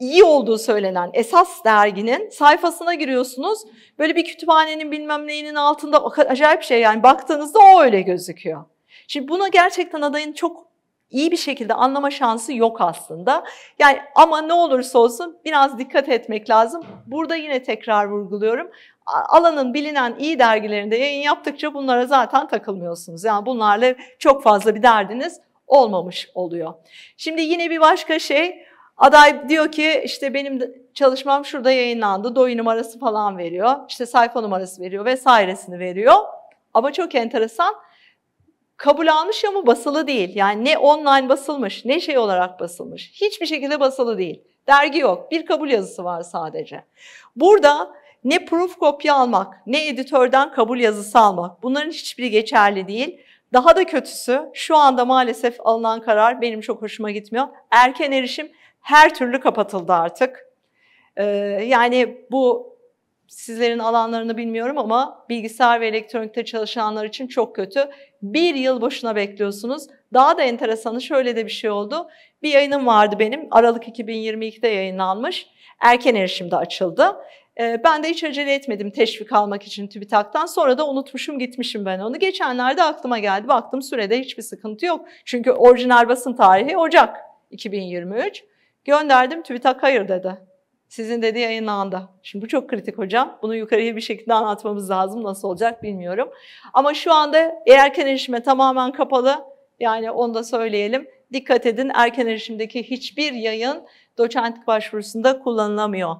iyi olduğu söylenen esas derginin sayfasına giriyorsunuz. Böyle bir kütüphanenin bilmem neyinin altında acayip şey yani baktığınızda o öyle gözüküyor. Şimdi buna gerçekten adayın çok iyi bir şekilde anlama şansı yok aslında. Yani ama ne olursa olsun biraz dikkat etmek lazım. Burada yine tekrar vurguluyorum. Alanın bilinen iyi dergilerinde yayın yaptıkça bunlara zaten takılmıyorsunuz. Yani bunlarla çok fazla bir derdiniz olmamış oluyor. Şimdi yine bir başka şey Aday diyor ki işte benim çalışmam şurada yayınlandı. DOI numarası falan veriyor. İşte sayfa numarası veriyor vesairesini veriyor. Ama çok enteresan kabul almış ama basılı değil. Yani ne online basılmış ne şey olarak basılmış. Hiçbir şekilde basılı değil. Dergi yok. Bir kabul yazısı var sadece. Burada ne proof kopya almak ne editörden kabul yazısı almak bunların hiçbiri geçerli değil. Daha da kötüsü şu anda maalesef alınan karar benim çok hoşuma gitmiyor. Erken erişim her türlü kapatıldı artık. Ee, yani bu sizlerin alanlarını bilmiyorum ama bilgisayar ve elektronikte çalışanlar için çok kötü. Bir yıl boşuna bekliyorsunuz. Daha da enteresanı şöyle de bir şey oldu. Bir yayınım vardı benim. Aralık 2022'de yayınlanmış. Erken erişimde açıldı. Ee, ben de hiç acele etmedim teşvik almak için TÜBİTAK'tan. Sonra da unutmuşum gitmişim ben onu. Geçenlerde aklıma geldi. Baktım sürede hiçbir sıkıntı yok. Çünkü orijinal basın tarihi Ocak 2023. Gönderdim TÜBİTAK hayır dedi. Sizin dedi yayınlandı. Şimdi bu çok kritik hocam. Bunu yukarıya bir şekilde anlatmamız lazım. Nasıl olacak bilmiyorum. Ama şu anda erken erişime tamamen kapalı. Yani onu da söyleyelim. Dikkat edin erken erişimdeki hiçbir yayın doçentlik başvurusunda kullanılamıyor.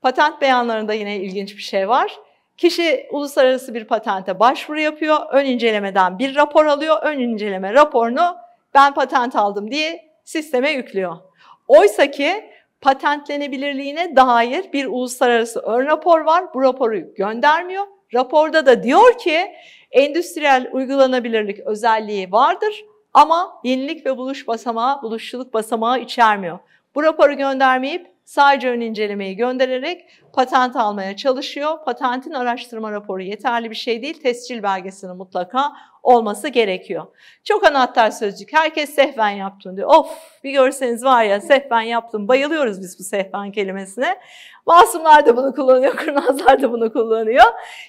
Patent beyanlarında yine ilginç bir şey var. Kişi uluslararası bir patente başvuru yapıyor. Ön incelemeden bir rapor alıyor. Ön inceleme raporunu ben patent aldım diye sisteme yüklüyor. Oysa ki patentlenebilirliğine dair bir uluslararası ön rapor var. Bu raporu göndermiyor. Raporda da diyor ki endüstriyel uygulanabilirlik özelliği vardır ama yenilik ve buluş basamağı, buluşçuluk basamağı içermiyor. Bu raporu göndermeyip sadece ön incelemeyi göndererek patent almaya çalışıyor. Patentin araştırma raporu yeterli bir şey değil. Tescil belgesini mutlaka olması gerekiyor. Çok anahtar sözcük. Herkes sehven yaptın diyor. Of bir görseniz var ya sehven yaptım. Bayılıyoruz biz bu sehven kelimesine. Masumlar da bunu kullanıyor, kurnazlar da bunu kullanıyor.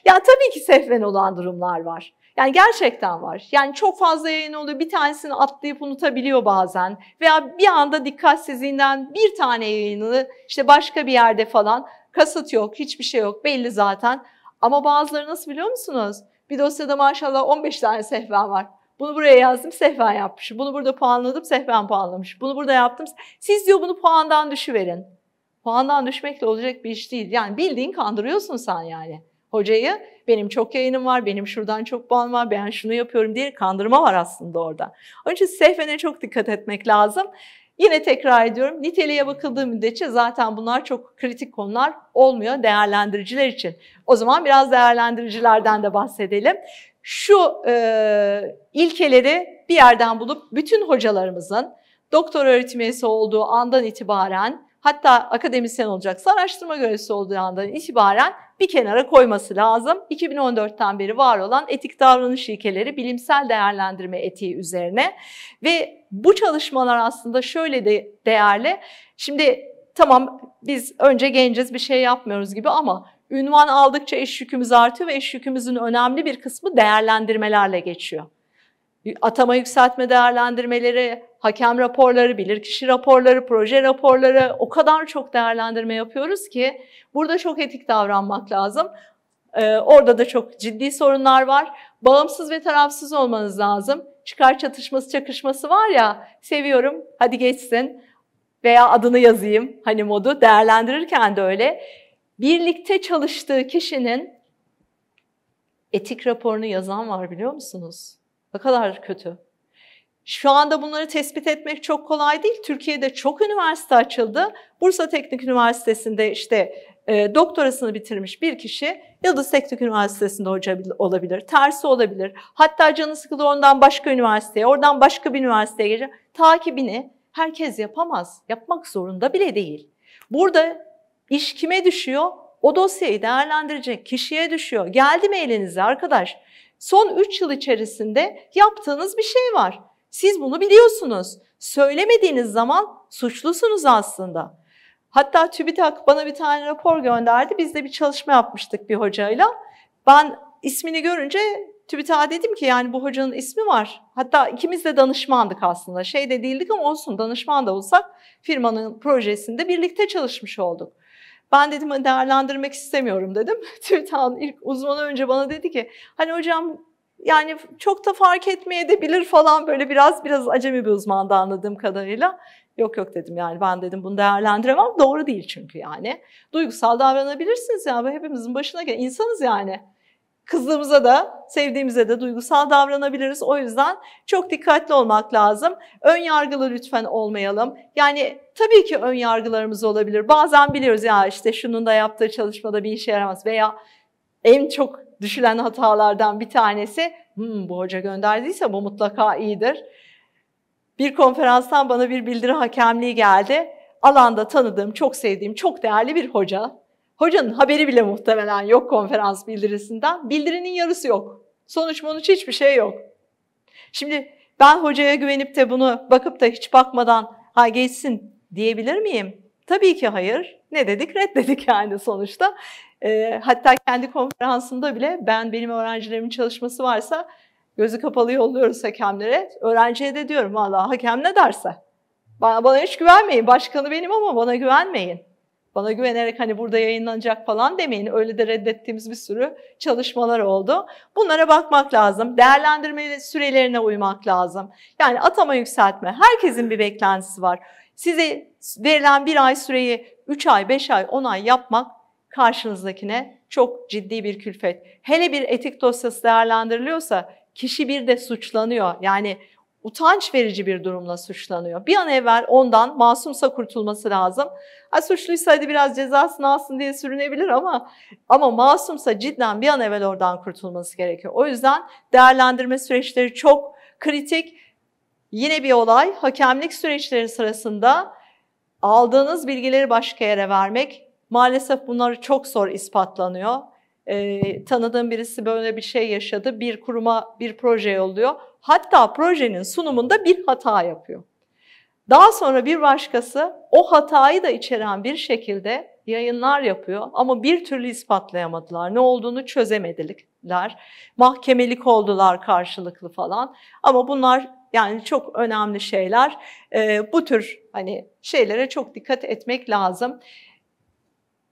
Ya tabii ki sehven olan durumlar var. Yani gerçekten var. Yani çok fazla yayın oluyor. Bir tanesini atlayıp unutabiliyor bazen. Veya bir anda dikkatsizliğinden bir tane yayını işte başka bir yerde falan kasıt yok, hiçbir şey yok. Belli zaten. Ama bazıları nasıl biliyor musunuz? Bir dosyada maşallah 15 tane sehven var. Bunu buraya yazdım, sehven yapmış. Bunu burada puanladım, sehven puanlamış. Bunu burada yaptım. Siz diyor bunu puandan düşüverin. Puandan düşmekle olacak bir iş değil. Yani bildiğin kandırıyorsun sen yani. Hocayı benim çok yayınım var, benim şuradan çok puan var, ben şunu yapıyorum diye kandırma var aslında orada. Onun için sehvene çok dikkat etmek lazım. Yine tekrar ediyorum niteliğe bakıldığı müddetçe zaten bunlar çok kritik konular olmuyor değerlendiriciler için. O zaman biraz değerlendiricilerden de bahsedelim. Şu e, ilkeleri bir yerden bulup bütün hocalarımızın doktor öğretim üyesi olduğu andan itibaren hatta akademisyen olacaksa araştırma görevlisi olduğu andan itibaren bir kenara koyması lazım. 2014'ten beri var olan etik davranış ilkeleri bilimsel değerlendirme etiği üzerine ve bu çalışmalar aslında şöyle de değerli. Şimdi tamam biz önce genciz bir şey yapmıyoruz gibi ama ünvan aldıkça iş yükümüz artıyor ve iş yükümüzün önemli bir kısmı değerlendirmelerle geçiyor. Atama yükseltme değerlendirmeleri, hakem raporları, bilirkişi raporları, proje raporları o kadar çok değerlendirme yapıyoruz ki burada çok etik davranmak lazım. Ee, orada da çok ciddi sorunlar var. Bağımsız ve tarafsız olmanız lazım. Çıkar çatışması, çakışması var ya seviyorum hadi geçsin veya adını yazayım hani modu değerlendirirken de öyle. Birlikte çalıştığı kişinin etik raporunu yazan var biliyor musunuz? Ne kadar kötü. Şu anda bunları tespit etmek çok kolay değil. Türkiye'de çok üniversite açıldı. Bursa Teknik Üniversitesi'nde işte e, doktorasını bitirmiş bir kişi Yıldız Teknik Üniversitesi'nde hoca olabilir, tersi olabilir. Hatta canı sıkılır ondan başka üniversiteye, oradan başka bir üniversiteye gelir. Takibini herkes yapamaz. Yapmak zorunda bile değil. Burada iş kime düşüyor? O dosyayı değerlendirecek kişiye düşüyor. Geldi mi elinize arkadaş? Son 3 yıl içerisinde yaptığınız bir şey var. Siz bunu biliyorsunuz. Söylemediğiniz zaman suçlusunuz aslında. Hatta TÜBİTAK bana bir tane rapor gönderdi. Biz de bir çalışma yapmıştık bir hocayla. Ben ismini görünce TÜBİTAK'a dedim ki yani bu hocanın ismi var. Hatta ikimiz de danışmandık aslında. Şey de değildik ama olsun danışman da olsak firmanın projesinde birlikte çalışmış olduk. Ben dedim hani değerlendirmek istemiyorum dedim. *laughs* TÜBİTAK'ın ilk uzmanı önce bana dedi ki hani hocam yani çok da fark etmeye de bilir falan böyle biraz biraz acemi bir uzmandı anladığım kadarıyla. Yok yok dedim yani ben dedim bunu değerlendiremem. Doğru değil çünkü yani. Duygusal davranabilirsiniz ya yani. hepimizin başına gelen insanız yani. Kızdığımıza da sevdiğimize de duygusal davranabiliriz. O yüzden çok dikkatli olmak lazım. Ön yargılı lütfen olmayalım. Yani tabii ki ön yargılarımız olabilir. Bazen biliyoruz ya işte şunun da yaptığı çalışmada bir işe yaramaz veya en çok düşülen hatalardan bir tanesi hmm, bu hoca gönderdiyse bu mutlaka iyidir. Bir konferanstan bana bir bildiri hakemliği geldi. Alanda tanıdığım, çok sevdiğim, çok değerli bir hoca. Hocanın haberi bile muhtemelen yok konferans bildirisinden. Bildirinin yarısı yok. Sonuç monuç hiçbir şey yok. Şimdi ben hocaya güvenip de bunu bakıp da hiç bakmadan ha geçsin diyebilir miyim? Tabii ki hayır. Ne dedik? Reddedik yani sonuçta hatta kendi konferansında bile ben benim öğrencilerimin çalışması varsa gözü kapalı yolluyoruz hakemlere. Öğrenciye de diyorum valla hakem ne derse. Bana, bana hiç güvenmeyin. Başkanı benim ama bana güvenmeyin. Bana güvenerek hani burada yayınlanacak falan demeyin. Öyle de reddettiğimiz bir sürü çalışmalar oldu. Bunlara bakmak lazım. Değerlendirme sürelerine uymak lazım. Yani atama yükseltme. Herkesin bir beklentisi var. Size verilen bir ay süreyi 3 ay, 5 ay, 10 ay yapmak karşınızdakine çok ciddi bir külfet. Hele bir etik dosyası değerlendiriliyorsa kişi bir de suçlanıyor. Yani utanç verici bir durumla suçlanıyor. Bir an evvel ondan masumsa kurtulması lazım. Ha, suçluysa hadi biraz cezasını alsın diye sürünebilir ama ama masumsa cidden bir an evvel oradan kurtulması gerekiyor. O yüzden değerlendirme süreçleri çok kritik. Yine bir olay hakemlik süreçleri sırasında aldığınız bilgileri başka yere vermek Maalesef bunlar çok zor ispatlanıyor. E, tanıdığım birisi böyle bir şey yaşadı. Bir kuruma bir proje yolluyor. Hatta projenin sunumunda bir hata yapıyor. Daha sonra bir başkası o hatayı da içeren bir şekilde yayınlar yapıyor ama bir türlü ispatlayamadılar. Ne olduğunu çözemediler. Mahkemelik oldular karşılıklı falan. Ama bunlar yani çok önemli şeyler. Ee, bu tür hani şeylere çok dikkat etmek lazım.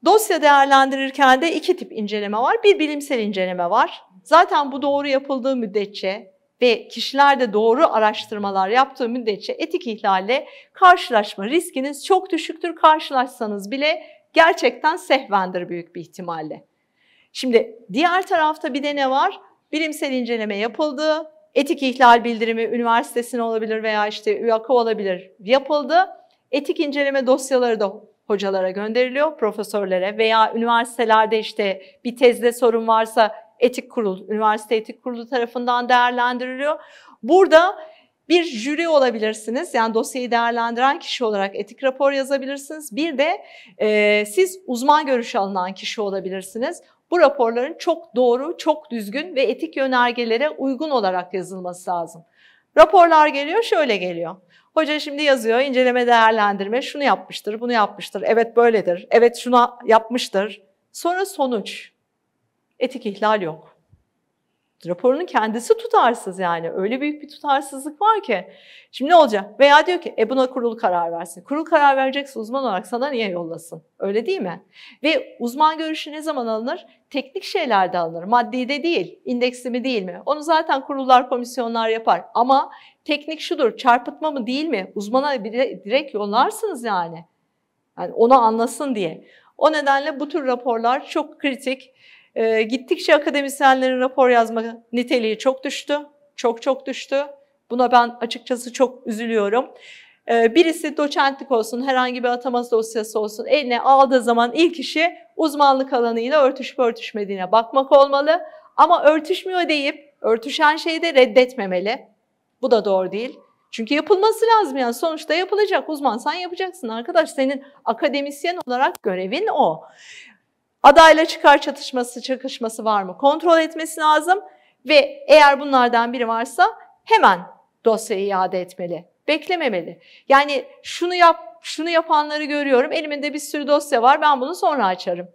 Dosya değerlendirirken de iki tip inceleme var. Bir bilimsel inceleme var. Zaten bu doğru yapıldığı müddetçe ve kişiler de doğru araştırmalar yaptığı müddetçe etik ihlalle karşılaşma riskiniz çok düşüktür. Karşılaşsanız bile gerçekten sehvendir büyük bir ihtimalle. Şimdi diğer tarafta bir de ne var? Bilimsel inceleme yapıldı. Etik ihlal bildirimi üniversitesine olabilir veya işte ÜYAK'a olabilir yapıldı. Etik inceleme dosyaları da hocalara gönderiliyor, profesörlere veya üniversitelerde işte bir tezde sorun varsa etik kurul, üniversite etik kurulu tarafından değerlendiriliyor. Burada bir jüri olabilirsiniz. Yani dosyayı değerlendiren kişi olarak etik rapor yazabilirsiniz. Bir de e, siz uzman görüş alınan kişi olabilirsiniz. Bu raporların çok doğru, çok düzgün ve etik yönergelere uygun olarak yazılması lazım. Raporlar geliyor, şöyle geliyor. Hoca şimdi yazıyor inceleme değerlendirme şunu yapmıştır, bunu yapmıştır, evet böyledir, evet şuna yapmıştır. Sonra sonuç. Etik ihlal yok. Raporunun kendisi tutarsız yani. Öyle büyük bir tutarsızlık var ki. Şimdi ne olacak? Veya diyor ki e buna kurulu karar versin. Kurul karar verecekse uzman olarak sana niye yollasın? Öyle değil mi? Ve uzman görüşü ne zaman alınır? Teknik şeylerde alınır. Maddi de değil. indeksli mi değil mi? Onu zaten kurullar, komisyonlar yapar. Ama teknik şudur. Çarpıtma mı değil mi? Uzmana direkt yollarsınız yani. Yani onu anlasın diye. O nedenle bu tür raporlar çok kritik. E, gittikçe akademisyenlerin rapor yazma niteliği çok düştü. Çok çok düştü. Buna ben açıkçası çok üzülüyorum. E, birisi doçentlik olsun, herhangi bir atama dosyası olsun eline aldığı zaman ilk işi uzmanlık alanıyla örtüşüp örtüşmediğine bakmak olmalı. Ama örtüşmüyor deyip örtüşen şeyi de reddetmemeli. Bu da doğru değil. Çünkü yapılması lazım yani sonuçta yapılacak. Uzman sen yapacaksın arkadaş. Senin akademisyen olarak görevin o. Adayla çıkar çatışması, çakışması var mı? Kontrol etmesi lazım ve eğer bunlardan biri varsa hemen dosyayı iade etmeli. Beklememeli. Yani şunu yap, şunu yapanları görüyorum. Elimde bir sürü dosya var. Ben bunu sonra açarım.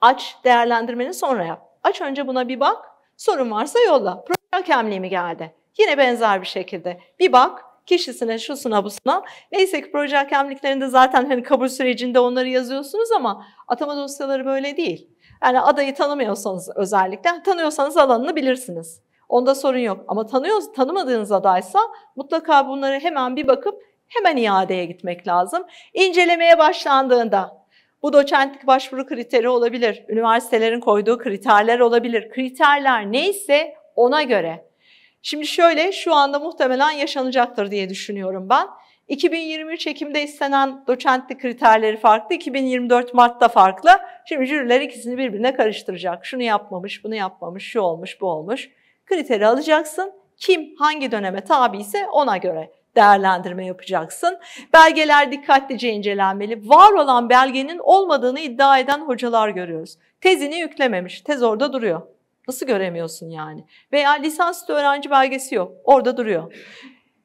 Aç, değerlendirmeni sonra yap. Aç önce buna bir bak. Sorun varsa yolla. Proje hakemliği mi geldi? Yine benzer bir şekilde bir bak kişisine, şusuna, busuna. Neyse ki proje hakemliklerinde zaten hani kabul sürecinde onları yazıyorsunuz ama atama dosyaları böyle değil. Yani adayı tanımıyorsanız özellikle, tanıyorsanız alanını bilirsiniz. Onda sorun yok. Ama tanıyor, tanımadığınız adaysa mutlaka bunları hemen bir bakıp hemen iadeye gitmek lazım. İncelemeye başlandığında bu doçentlik başvuru kriteri olabilir, üniversitelerin koyduğu kriterler olabilir. Kriterler neyse ona göre Şimdi şöyle şu anda muhtemelen yaşanacaktır diye düşünüyorum ben. 2023 Ekim'de istenen doçentlik kriterleri farklı, 2024 Mart'ta farklı. Şimdi jüriler ikisini birbirine karıştıracak. Şunu yapmamış, bunu yapmamış, şu olmuş, bu olmuş. Kriteri alacaksın. Kim hangi döneme tabi ise ona göre değerlendirme yapacaksın. Belgeler dikkatlice incelenmeli. Var olan belgenin olmadığını iddia eden hocalar görüyoruz. Tezini yüklememiş. Tez orada duruyor. Nasıl göremiyorsun yani? Veya lisansüstü öğrenci belgesi yok. Orada duruyor.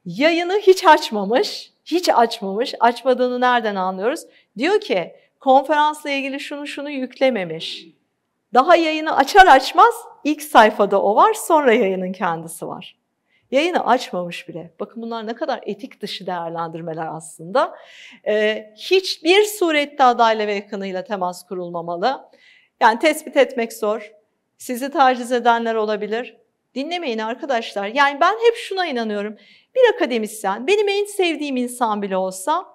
Yayını hiç açmamış. Hiç açmamış. Açmadığını nereden anlıyoruz? Diyor ki konferansla ilgili şunu şunu yüklememiş. Daha yayını açar açmaz ilk sayfada o var sonra yayının kendisi var. Yayını açmamış bile. Bakın bunlar ne kadar etik dışı değerlendirmeler aslında. Ee, hiçbir surette adayla ve yakınıyla temas kurulmamalı. Yani tespit etmek zor. Sizi taciz edenler olabilir. Dinlemeyin arkadaşlar. Yani ben hep şuna inanıyorum. Bir akademisyen, benim en sevdiğim insan bile olsa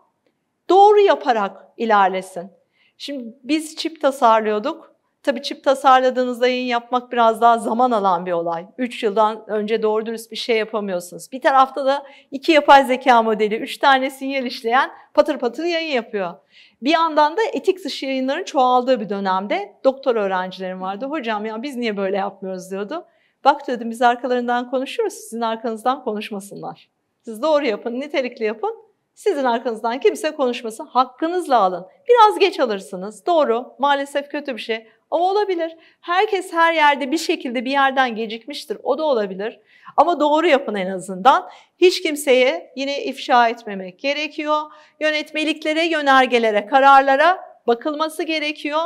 doğru yaparak ilerlesin. Şimdi biz çip tasarlıyorduk. Tabii çip tasarladığınızda yayın yapmak biraz daha zaman alan bir olay. 3 yıldan önce doğru dürüst bir şey yapamıyorsunuz. Bir tarafta da iki yapay zeka modeli, üç tane sinyal işleyen patır patır yayın yapıyor. Bir yandan da etik dışı yayınların çoğaldığı bir dönemde doktor öğrencilerim vardı. Hocam ya biz niye böyle yapmıyoruz diyordu. Bak dedim biz arkalarından konuşuyoruz sizin arkanızdan konuşmasınlar. Siz doğru yapın, nitelikli yapın. Sizin arkanızdan kimse konuşmasın. Hakkınızla alın. Biraz geç alırsınız. Doğru. Maalesef kötü bir şey. O olabilir. Herkes her yerde bir şekilde bir yerden gecikmiştir. O da olabilir. Ama doğru yapın en azından. Hiç kimseye yine ifşa etmemek gerekiyor. Yönetmeliklere, yönergelere, kararlara bakılması gerekiyor.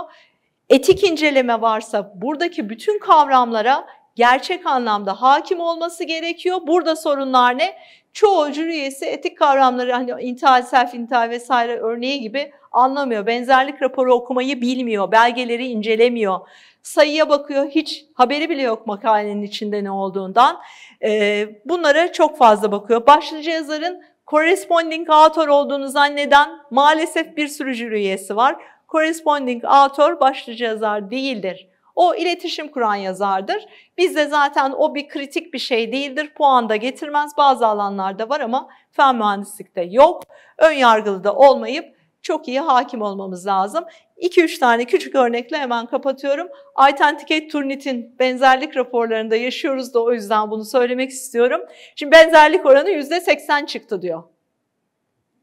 Etik inceleme varsa buradaki bütün kavramlara gerçek anlamda hakim olması gerekiyor. Burada sorunlar ne? çoğu jüri üyesi etik kavramları hani intihal, self intihal vesaire örneği gibi anlamıyor. Benzerlik raporu okumayı bilmiyor, belgeleri incelemiyor. Sayıya bakıyor, hiç haberi bile yok makalenin içinde ne olduğundan. Ee, bunlara çok fazla bakıyor. Başlıca yazarın corresponding author olduğunu zanneden maalesef bir sürü jüri üyesi var. Corresponding author başlıca yazar değildir. O iletişim kuran yazardır. Bizde zaten o bir kritik bir şey değildir. Puan da getirmez. Bazı alanlarda var ama fen mühendislikte yok. Ön yargılı da olmayıp çok iyi hakim olmamız lazım. 2-3 tane küçük örnekle hemen kapatıyorum. Aytentiket Turnit'in benzerlik raporlarında yaşıyoruz da o yüzden bunu söylemek istiyorum. Şimdi benzerlik oranı %80 çıktı diyor.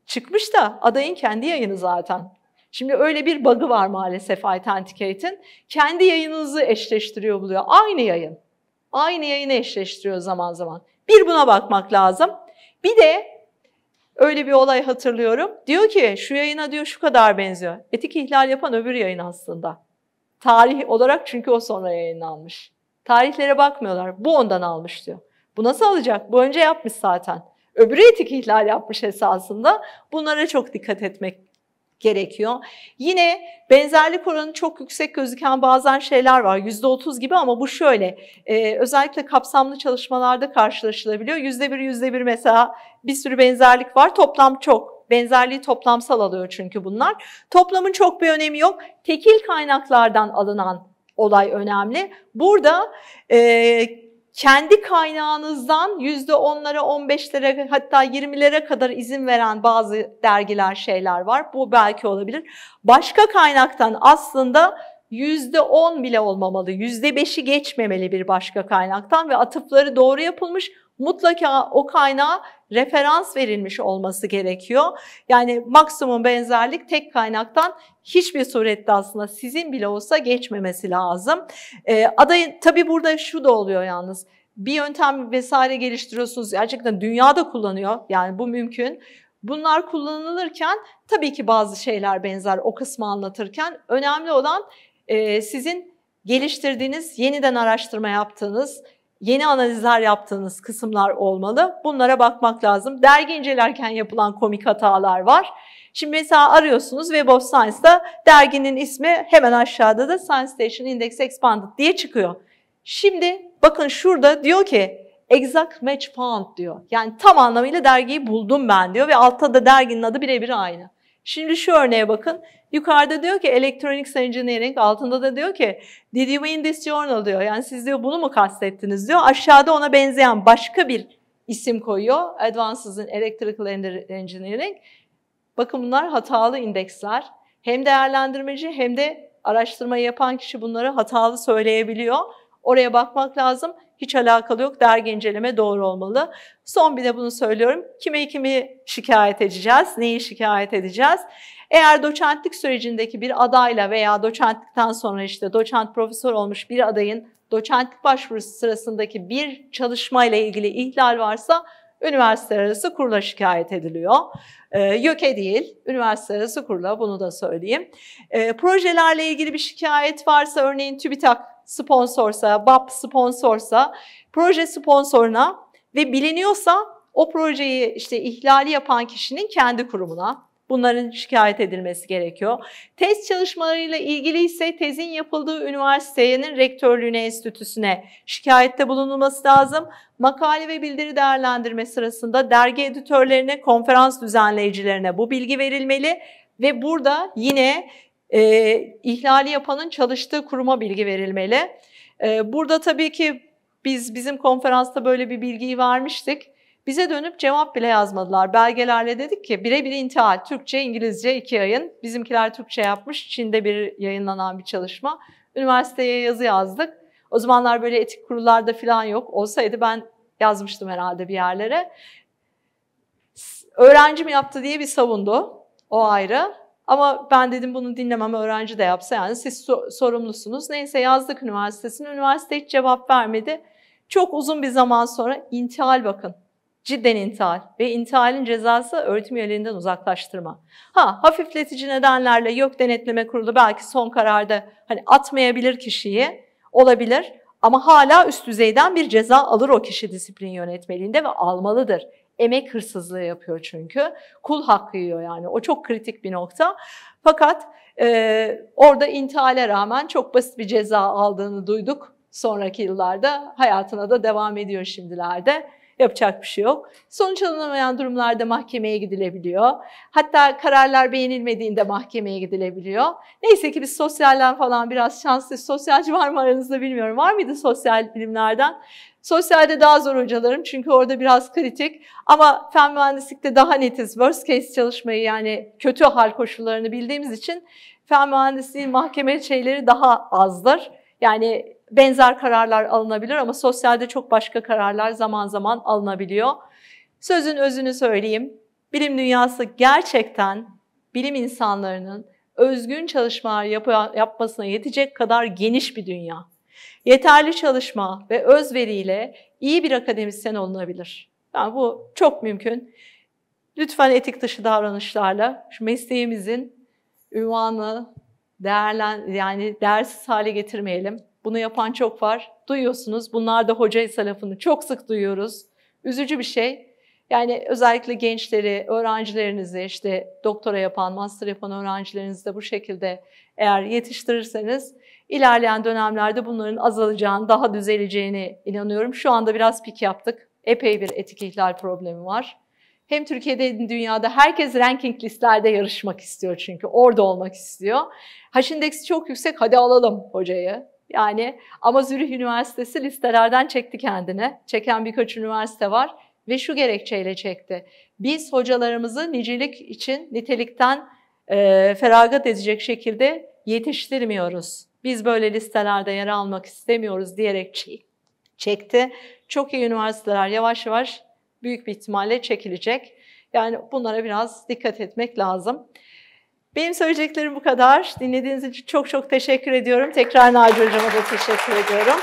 Çıkmış da adayın kendi yayını zaten. Şimdi öyle bir bug'ı var maalesef Authenticate'in. Kendi yayınınızı eşleştiriyor buluyor. Aynı yayın. Aynı yayını eşleştiriyor zaman zaman. Bir buna bakmak lazım. Bir de öyle bir olay hatırlıyorum. Diyor ki şu yayına diyor şu kadar benziyor. Etik ihlal yapan öbür yayın aslında. Tarih olarak çünkü o sonra yayınlanmış. Tarihlere bakmıyorlar. Bu ondan almış diyor. Bu nasıl alacak? Bu önce yapmış zaten. Öbürü etik ihlal yapmış esasında. Bunlara çok dikkat etmek gerekiyor. Yine benzerlik oranı çok yüksek gözüken bazen şeyler var. %30 gibi ama bu şöyle. E, özellikle kapsamlı çalışmalarda karşılaşılabiliyor. %1, %1 mesela bir sürü benzerlik var. Toplam çok. Benzerliği toplamsal alıyor çünkü bunlar. Toplamın çok bir önemi yok. Tekil kaynaklardan alınan olay önemli. Burada e, kendi kaynağınızdan %10'lara, 15'lere hatta 20'lere kadar izin veren bazı dergiler şeyler var. Bu belki olabilir. Başka kaynaktan aslında %10 bile olmamalı, %5'i geçmemeli bir başka kaynaktan ve atıfları doğru yapılmış mutlaka o kaynağa referans verilmiş olması gerekiyor. Yani maksimum benzerlik tek kaynaktan hiçbir surette aslında sizin bile olsa geçmemesi lazım. E, ee, adayın tabii burada şu da oluyor yalnız. Bir yöntem vesaire geliştiriyorsunuz. Gerçekten dünyada kullanıyor. Yani bu mümkün. Bunlar kullanılırken tabii ki bazı şeyler benzer o kısmı anlatırken önemli olan e, sizin geliştirdiğiniz, yeniden araştırma yaptığınız, yeni analizler yaptığınız kısımlar olmalı. Bunlara bakmak lazım. Dergi incelerken yapılan komik hatalar var. Şimdi mesela arıyorsunuz Web of Science'da derginin ismi hemen aşağıda da Science Station Index Expanded diye çıkıyor. Şimdi bakın şurada diyor ki exact match found diyor. Yani tam anlamıyla dergiyi buldum ben diyor ve altta da derginin adı birebir aynı. Şimdi şu örneğe bakın. Yukarıda diyor ki Electronics Engineering, altında da diyor ki Did you win this journal diyor. Yani siz diyor bunu mu kastettiniz diyor. Aşağıda ona benzeyen başka bir isim koyuyor. Advances in Electrical Engineering. Bakın bunlar hatalı indeksler. Hem değerlendirmeci hem de araştırmayı yapan kişi bunları hatalı söyleyebiliyor. Oraya bakmak lazım hiç alakalı yok. Dergi inceleme doğru olmalı. Son bir de bunu söylüyorum. Kime kimi şikayet edeceğiz? Neyi şikayet edeceğiz? Eğer doçentlik sürecindeki bir adayla veya doçentlikten sonra işte doçent profesör olmuş bir adayın doçentlik başvurusu sırasındaki bir çalışmayla ilgili ihlal varsa üniversiteler arası kurula şikayet ediliyor. E, YÖK'e değil, üniversiteler arası kurula bunu da söyleyeyim. E, projelerle ilgili bir şikayet varsa örneğin TÜBİTAK sponsorsa, BAP sponsorsa, proje sponsoruna ve biliniyorsa o projeyi işte ihlali yapan kişinin kendi kurumuna bunların şikayet edilmesi gerekiyor. Tez çalışmalarıyla ilgili ise tezin yapıldığı üniversitenin rektörlüğüne, enstitüsüne şikayette bulunulması lazım. Makale ve bildiri değerlendirme sırasında dergi editörlerine, konferans düzenleyicilerine bu bilgi verilmeli ve burada yine e, ihlali yapanın çalıştığı kuruma bilgi verilmeli. E, burada tabii ki biz bizim konferansta böyle bir bilgiyi vermiştik. Bize dönüp cevap bile yazmadılar. Belgelerle dedik ki birebir intihal. Türkçe, İngilizce iki yayın. Bizimkiler Türkçe yapmış. Çin'de bir yayınlanan bir çalışma. Üniversiteye yazı yazdık. O zamanlar böyle etik kurullarda falan yok. Olsaydı ben yazmıştım herhalde bir yerlere. Öğrencim yaptı diye bir savundu. O ayrı. Ama ben dedim bunu dinlemem öğrenci de yapsa yani siz sorumlusunuz. Neyse yazdık üniversitesine. Üniversite hiç cevap vermedi. Çok uzun bir zaman sonra intihal bakın. Cidden intihal ve intihalin cezası öğretim üyelerinden uzaklaştırma. Ha hafifletici nedenlerle yok denetleme kurulu belki son kararda hani atmayabilir kişiyi olabilir ama hala üst düzeyden bir ceza alır o kişi disiplin yönetmeliğinde ve almalıdır. Emek hırsızlığı yapıyor çünkü. Kul hakkı yiyor yani. O çok kritik bir nokta. Fakat e, orada intihale rağmen çok basit bir ceza aldığını duyduk. Sonraki yıllarda hayatına da devam ediyor şimdilerde. Yapacak bir şey yok. Sonuç alınamayan durumlarda mahkemeye gidilebiliyor. Hatta kararlar beğenilmediğinde mahkemeye gidilebiliyor. Neyse ki biz sosyalden falan biraz şanslı. Sosyalci var mı aranızda bilmiyorum. Var mıydı sosyal bilimlerden? Sosyalde daha zor hocalarım çünkü orada biraz kritik. Ama fen mühendislikte daha netiz. Worst case çalışmayı yani kötü hal koşullarını bildiğimiz için fen mühendisliği mahkeme şeyleri daha azdır. Yani benzer kararlar alınabilir ama sosyalde çok başka kararlar zaman zaman alınabiliyor. Sözün özünü söyleyeyim. Bilim dünyası gerçekten bilim insanlarının özgün çalışmalar yap yapmasına yetecek kadar geniş bir dünya yeterli çalışma ve özveriyle iyi bir akademisyen olunabilir. Yani bu çok mümkün. Lütfen etik dışı davranışlarla şu mesleğimizin ünvanı değerlen yani değersiz hale getirmeyelim. Bunu yapan çok var. Duyuyorsunuz. Bunlar da hocaysa lafını çok sık duyuyoruz. Üzücü bir şey. Yani özellikle gençleri, öğrencilerinizi işte doktora yapan, master yapan öğrencilerinizi de bu şekilde eğer yetiştirirseniz İlerleyen dönemlerde bunların azalacağını, daha düzeleceğine inanıyorum. Şu anda biraz pik yaptık. Epey bir etik ihlal problemi var. Hem Türkiye'de hem dünyada herkes ranking listelerde yarışmak istiyor çünkü. Orada olmak istiyor. Haş indeksi çok yüksek hadi alalım hocayı. Yani ama Zürih Üniversitesi listelerden çekti kendini. Çeken birkaç üniversite var ve şu gerekçeyle çekti. Biz hocalarımızı nicelik için nitelikten e, feragat edecek şekilde yetiştirmiyoruz. Biz böyle listelerde yer almak istemiyoruz diyerek çekti. Çok iyi üniversiteler yavaş yavaş büyük bir ihtimalle çekilecek. Yani bunlara biraz dikkat etmek lazım. Benim söyleyeceklerim bu kadar. Dinlediğiniz için çok çok teşekkür ediyorum. Tekrar Naci Hocama da teşekkür ediyorum.